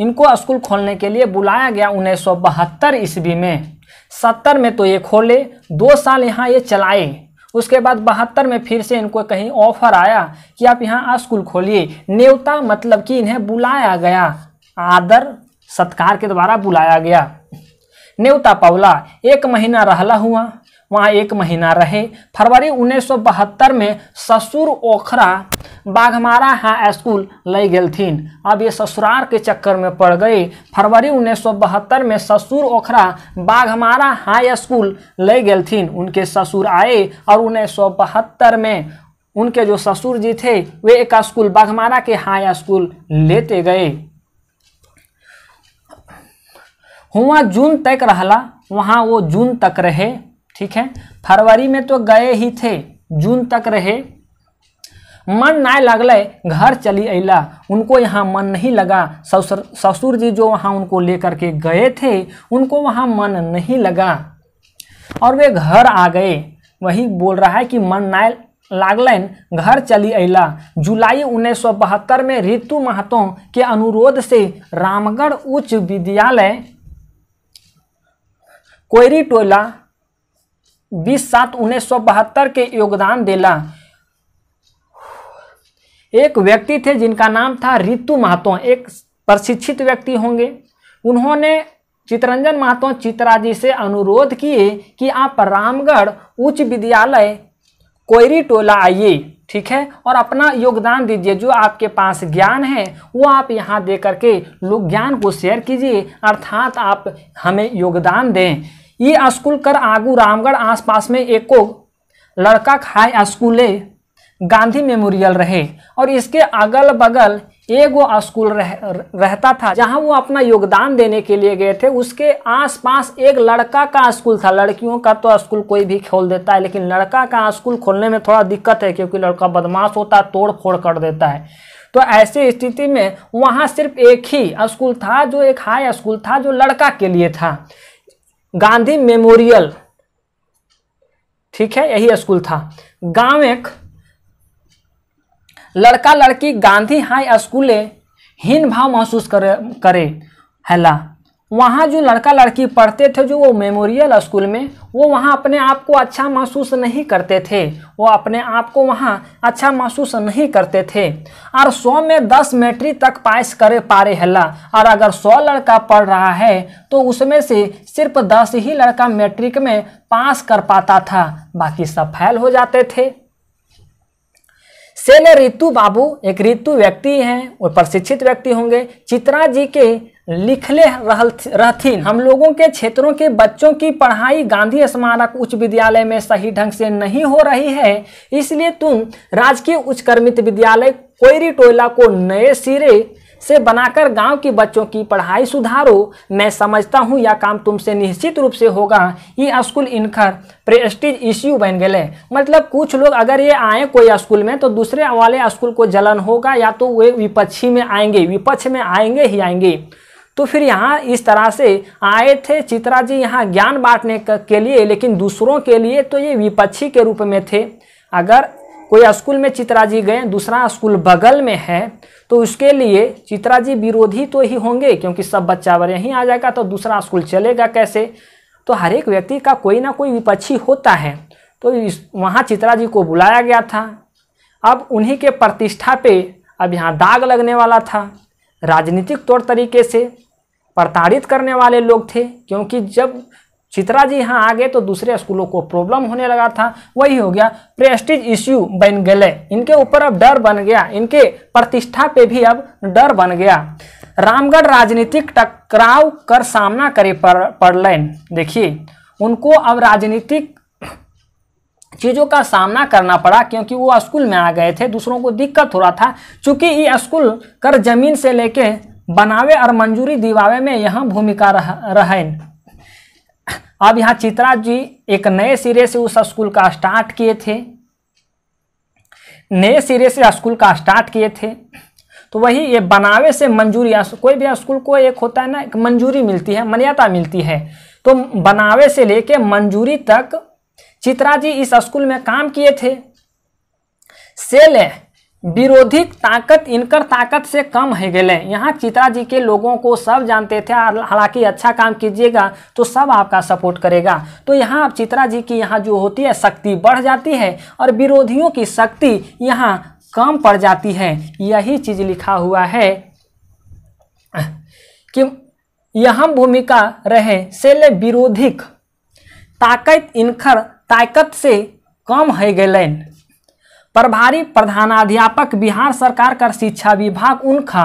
इनको स्कूल खोलने के लिए बुलाया गया उन्नीस सौ बहत्तर ईस्वी में सत्तर में तो ये खोले दो साल यहाँ ये चलाए उसके बाद बहत्तर में फिर से इनको कहीं ऑफर आया कि आप यहाँ स्कूल खोलिए नेवता मतलब कि इन्हें बुलाया गया आदर सत्कार के द्वारा बुलाया गया नेवता पावला एक महीना रहला हुआ वहाँ एक महीना रहे फरवरी 1972 में ससुर ओखरा बाघमारा हाई स्कूल ले गए थी अब ये ससुरार के चक्कर में पड़ गई फरवरी 1972 में ससुर ओखरा बाघमारा हाई स्कूल ले गए थीं उनके ससुर आए और उन्नीस में उनके जो ससुर जी थे वे एक स्कूल बाघमारा के हाई स्कूल लेते गए हुआ जून तक रहला वहाँ वो जून तक रहे ठीक है फरवरी में तो गए ही थे जून तक रहे मन ना लगल घर चली अला उनको यहाँ मन नहीं लगा ससुर ससुर जी जो वहाँ उनको लेकर के गए थे उनको वहाँ मन नहीं लगा और वे घर आ गए वही बोल रहा है कि मन ना लागलन घर चली अला जुलाई उन्नीस में ऋतु महतो के अनुरोध से रामगढ़ उच्च विद्यालय कोयरी टोला बीस सात उन्नीस सौ बहत्तर के योगदान दिला एक व्यक्ति थे जिनका नाम था रितु महतो एक प्रशिक्षित व्यक्ति होंगे उन्होंने चितरंजन महतो चित्रा जी से अनुरोध किए कि आप रामगढ़ उच्च विद्यालय कोयरी टोला आइए ठीक है और अपना योगदान दीजिए जो आपके पास ज्ञान है वो आप यहाँ दे करके लोग ज्ञान को शेयर कीजिए अर्थात आप हमें योगदान दें ये स्कूल कर आगू रामगढ़ आसपास में एको लड़का खाए स्कूले गांधी मेमोरियल रहे और इसके अगल बगल एक वो स्कूल रह, रहता था जहां वो अपना योगदान देने के लिए गए थे उसके आसपास एक लड़का का स्कूल था लड़कियों का तो स्कूल कोई भी खोल देता है लेकिन लड़का का स्कूल खोलने में थोड़ा दिक्कत है क्योंकि लड़का बदमाश होता है तोड़ फोड़ कर देता है तो ऐसी स्थिति में वहाँ सिर्फ एक ही स्कूल था जो एक हाई स्कूल था जो लड़का के लिए था गांधी मेमोरियल ठीक है यही स्कूल था गांव एक लड़का लड़की गांधी हाई स्कूल हीन भाव महसूस करे करे हैला वहाँ जो लड़का लड़की पढ़ते थे जो वो मेमोरियल स्कूल में वो वहाँ अपने आप को अच्छा महसूस नहीं करते थे वो अपने आप को वहाँ अच्छा महसूस नहीं करते थे और सौ में दस मैट्रिक तक पास करे पा रहे हल्ला और अगर सौ लड़का पढ़ रहा है तो उसमें से सिर्फ दस ही लड़का मैट्रिक में पास कर पाता था बाकी सब फैल हो जाते थे सेल रितु बाबू एक रितु व्यक्ति हैं वो प्रशिक्षित व्यक्ति होंगे चित्रा जी के लिखले रहथिन हम लोगों के क्षेत्रों के बच्चों की पढ़ाई गांधी स्मारक उच्च विद्यालय में सही ढंग से नहीं हो रही है इसलिए तुम राजकीय उच्चकर्मित विद्यालय कोयरी टोयला को नए सिरे से बनाकर गांव के बच्चों की पढ़ाई सुधारो मैं समझता हूं यह काम तुमसे निश्चित रूप से होगा ये स्कूल इनकर प्रेस्टीज इश्यू बन गए मतलब कुछ लोग अगर ये आए कोई स्कूल में तो दूसरे वाले स्कूल को जलन होगा या तो वे विपक्षी में आएंगे विपक्ष में आएंगे ही आएंगे तो फिर यहाँ इस तरह से आए थे चित्रा जी यहाँ ज्ञान बांटने के लिए लेकिन दूसरों के लिए तो ये विपक्षी के रूप में थे अगर कोई स्कूल में चित्रा जी गए दूसरा स्कूल बगल में है तो उसके लिए चित्रा जी विरोधी तो ही होंगे क्योंकि सब बच्चा वर यहीं आ जाएगा तो दूसरा स्कूल चलेगा कैसे तो हर एक व्यक्ति का कोई ना कोई विपक्षी होता है तो इस वहाँ चित्रा जी को बुलाया गया था अब उन्हीं के प्रतिष्ठा पे अब यहाँ दाग लगने वाला था राजनीतिक तौर तरीके से प्रताड़ित करने वाले लोग थे क्योंकि जब चित्रा जी यहाँ आ गए तो दूसरे स्कूलों को प्रॉब्लम होने लगा था वही हो गया प्रेस्टिज इश्यू बन गए इनके ऊपर अब डर बन गया इनके प्रतिष्ठा पे भी अब डर बन गया रामगढ़ राजनीतिक टकराव कर सामना करे पड़ पड़लन देखिए उनको अब राजनीतिक चीज़ों का सामना करना पड़ा क्योंकि वो स्कूल में आ गए थे दूसरों को दिक्कत हो रहा था चूँकि ये स्कूल कर जमीन से लेके बनावे और मंजूरी दिवावे में यहाँ भूमिका रह, रहन अब यहाँ चित्रा जी एक नए सिरे से उस स्कूल का स्टार्ट किए थे नए सिरे से स्कूल का स्टार्ट किए थे तो वही ये बनावे से मंजूरी कोई भी स्कूल को एक होता है ना एक मंजूरी मिलती है मान्यता मिलती है तो बनावे से लेके मंजूरी तक चित्रा जी इस स्कूल में काम किए थे सेल विरोधी ताकत इनकर ताकत से कम है गए यहाँ चित्रा जी के लोगों को सब जानते थे हालांकि अच्छा काम कीजिएगा तो सब आपका सपोर्ट करेगा तो यहाँ आप चित्रा जी की यहाँ जो होती है शक्ति बढ़ जाती है और विरोधियों की शक्ति यहाँ कम पड़ जाती है यही चीज लिखा हुआ है कि यह भूमिका रहे ले विरोधिक ताकत इनकर ताकत से कम है गए प्रभारी प्रधानाध्यापक बिहार सरकार का शिक्षा विभाग उनका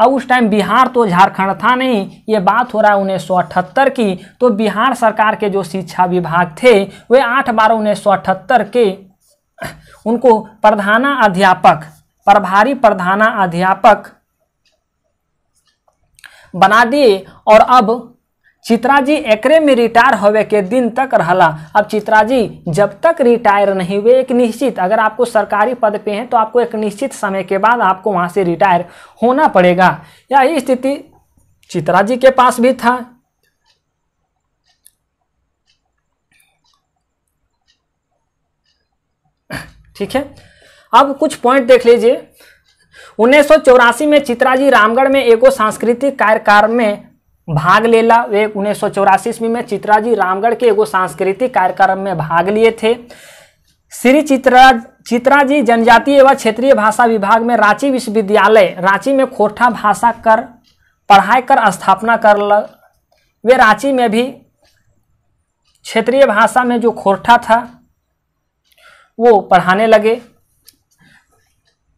अब उस टाइम बिहार तो झारखंड था नहीं ये बात हो रहा है उन्नीस सौ अठहत्तर की तो बिहार सरकार के जो शिक्षा विभाग थे वे आठ बारह उन्नीस सौ अठहत्तर के उनको प्रधाना अध्यापक प्रभारी प्रधाना अध्यापक बना दिए और अब चित्रा जी एकरे में रिटायर होवे के दिन तक रहला अब चित्रा जी जब तक रिटायर नहीं हुए एक निश्चित अगर आपको सरकारी पद पे हैं तो आपको एक निश्चित समय के बाद आपको वहाँ से रिटायर होना पड़ेगा यही स्थिति चित्रा जी के पास भी था ठीक है अब कुछ पॉइंट देख लीजिए उन्नीस में चित्राजी रामगढ़ में एगो सांस्कृतिक कार्यक्रम में भाग लेला वे उन्नीस सौ चौरासी ईस्वी में चित्रा जी रामगढ़ के एगो सांस्कृतिक कार्यक्रम में भाग लिए थे श्री चित्रा चित्राजी जनजातीय एवं क्षेत्रीय भाषा विभाग में रांची विश्वविद्यालय रांची में खोटा भाषा कर पढ़ाई कर स्थापना कर ल वे रांची में भी क्षेत्रीय भाषा में जो खोरठा था वो पढ़ाने लगे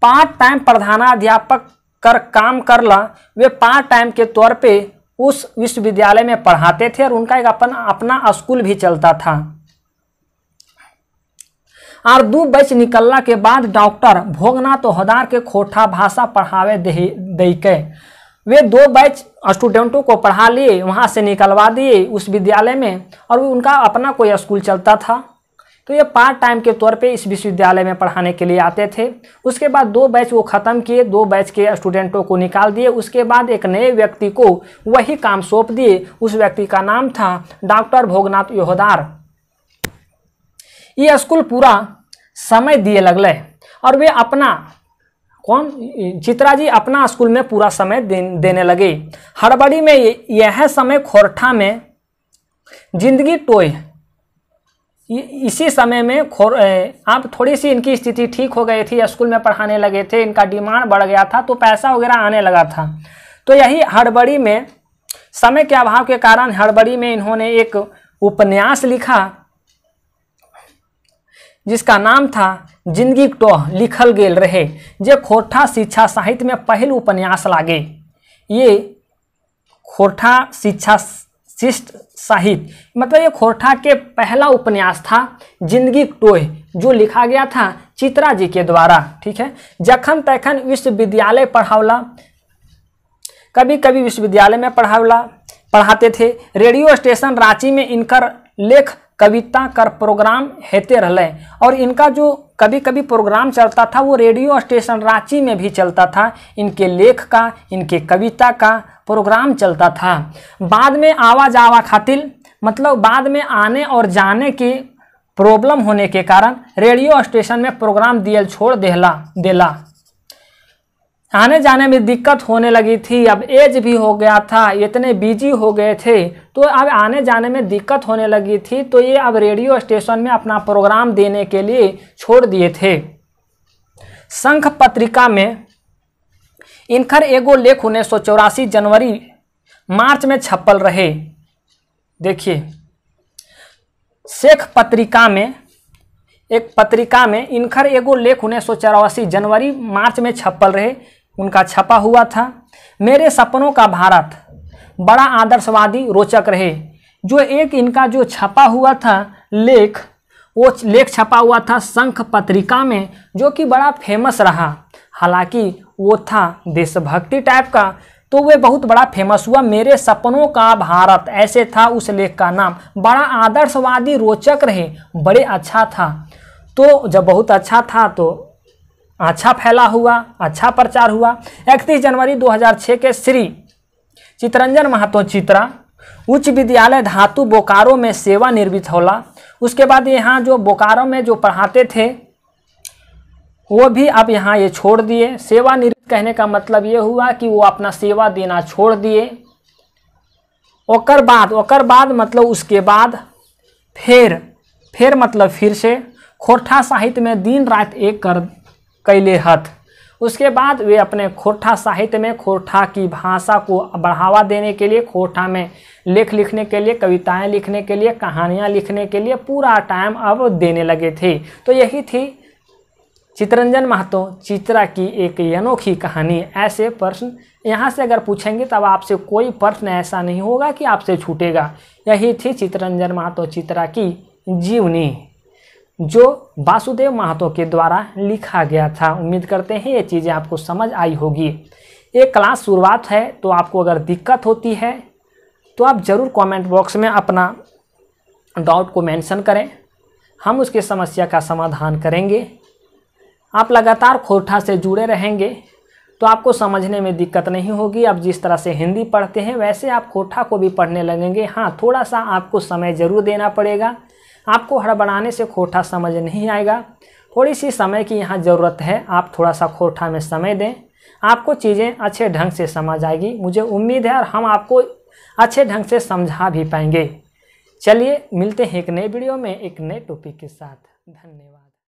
पार्ट टाइम प्रधानाध्यापक कर काम कर ला वे पार्ट टाइम के तौर पे उस विश्वविद्यालय में पढ़ाते थे और उनका एक अपन अपना स्कूल भी चलता था और दो बच निकलना के बाद डॉक्टर भोगनाथ होदार के खोटा भाषा पढ़ावे के वे दो बैच स्टूडेंटों को पढ़ा लिए वहाँ से निकलवा दिए उस विद्यालय में और उनका अपना कोई स्कूल चलता था तो ये पार्ट टाइम के तौर पे इस विश्वविद्यालय में पढ़ाने के लिए आते थे उसके बाद दो बैच वो ख़त्म किए दो बैच के स्टूडेंटों को निकाल दिए उसके बाद एक नए व्यक्ति को वही काम सौंप दिए उस व्यक्ति का नाम था डॉक्टर भोगनाथ योहदार ये स्कूल पूरा समय दिए लगले और वे अपना कौन चित्रा जी अपना स्कूल में पूरा समय देने लगे हड़बड़ी में यह समय खोरठा में जिंदगी टोय इसी समय में खोर आप थोड़ी सी इनकी स्थिति ठीक हो गई थी स्कूल में पढ़ाने लगे थे इनका डिमांड बढ़ गया था तो पैसा वगैरह आने लगा था तो यही हड़बड़ी में समय के अभाव के कारण हड़बड़ी में इन्होंने एक उपन्यास लिखा जिसका नाम था जिंदगी टोह लिखल गेल रहे जे खोरठा शिक्षा साहित्य में पहल उपन्यास लागे ये खोरठा शिक्षा शिष्ट साहित्य मतलब ये खोरठा के पहला उपन्यास था जिंदगी टोह जो लिखा गया था चित्रा जी के द्वारा ठीक है जखन तखन विश्वविद्यालय पढ़ावला कभी कभी विश्वविद्यालय में पढ़ावला पढ़ाते थे रेडियो स्टेशन रांची में इनकर लेख कविता कर प्रोग्राम हेते रहें और इनका जो कभी कभी प्रोग्राम चलता था वो रेडियो स्टेशन रांची में भी चलता था इनके लेख का इनके कविता का प्रोग्राम चलता था बाद में आवा जावा खातिर मतलब बाद में आने और जाने की प्रॉब्लम होने के कारण रेडियो स्टेशन में प्रोग्राम दियल छोड़ देला देला आने जाने में दिक्कत होने लगी थी अब एज भी हो गया था इतने बिजी हो गए थे तो अब आने जाने में दिक्कत होने लगी थी तो ये अब रेडियो स्टेशन में अपना प्रोग्राम देने के लिए छोड़ दिए थे संघ पत्रिका में इनखर एगो लेख उन्नीस सौ चौरासी जनवरी मार्च में छप्पल रहे देखिए शेख पत्रिका में एक पत्रिका में इनखर एगो लेख उन्नीस सौ चौरासी जनवरी मार्च में छप्पल रहे उनका छपा हुआ था मेरे सपनों का भारत बड़ा आदर्शवादी रोचक रहे जो एक इनका जो छपा हुआ था लेख वो लेख छपा हुआ था शंख पत्रिका में जो कि बड़ा फेमस रहा हालांकि वो था देशभक्ति टाइप का तो वे बहुत बड़ा फेमस हुआ मेरे सपनों का भारत ऐसे था उस लेख का नाम बड़ा आदर्शवादी रोचक रहे बड़े अच्छा था तो जब बहुत अच्छा था तो अच्छा फैला हुआ अच्छा प्रचार हुआ इकतीस जनवरी 2006 के श्री चितरंजन महातो चित्रा उच्च विद्यालय धातु बोकारो में सेवानिर्मित होला उसके बाद यहाँ जो बोकारो में जो पढ़ाते थे वो भी अब यहाँ ये छोड़ दिए सेवानिवृत्त कहने का मतलब ये हुआ कि वो अपना सेवा देना छोड़ दिए ओकर बाद ओकर बाद मतलब उसके बाद फिर फिर मतलब फिर से खोरठा साहित्य में दिन रात एक कर कैले हथ उसके बाद वे अपने खोरठा साहित्य में खोरठा की भाषा को बढ़ावा देने के लिए खोरठा में लेख लिखने के लिए कविताएं लिखने के लिए कहानियां लिखने के लिए पूरा टाइम अब देने लगे थे तो यही थी चित्रंजन महतो चित्रा की एक अनोखी कहानी ऐसे प्रश्न यहाँ से अगर पूछेंगे तब आपसे कोई प्रश्न ऐसा नहीं होगा कि आपसे छूटेगा यही थी चित्रंजन महतो चित्रा की जीवनी जो वासुदेव महतो के द्वारा लिखा गया था उम्मीद करते हैं ये चीज़ें आपको समझ आई होगी ये क्लास शुरुआत है तो आपको अगर दिक्कत होती है तो आप ज़रूर कमेंट बॉक्स में अपना डाउट को मेंशन करें हम उसके समस्या का समाधान करेंगे आप लगातार खोरठा से जुड़े रहेंगे तो आपको समझने में दिक्कत नहीं होगी आप जिस तरह से हिंदी पढ़ते हैं वैसे आप खोरठा को भी पढ़ने लगेंगे हाँ थोड़ा सा आपको समय ज़रूर देना पड़ेगा आपको हड़बड़ाने से खोटा समझ नहीं आएगा थोड़ी सी समय की यहाँ ज़रूरत है आप थोड़ा सा खोटा में समय दें आपको चीज़ें अच्छे ढंग से समझ आएगी मुझे उम्मीद है और हम आपको अच्छे ढंग से समझा भी पाएंगे चलिए मिलते हैं एक नए वीडियो में एक नए टॉपिक के साथ धन्यवाद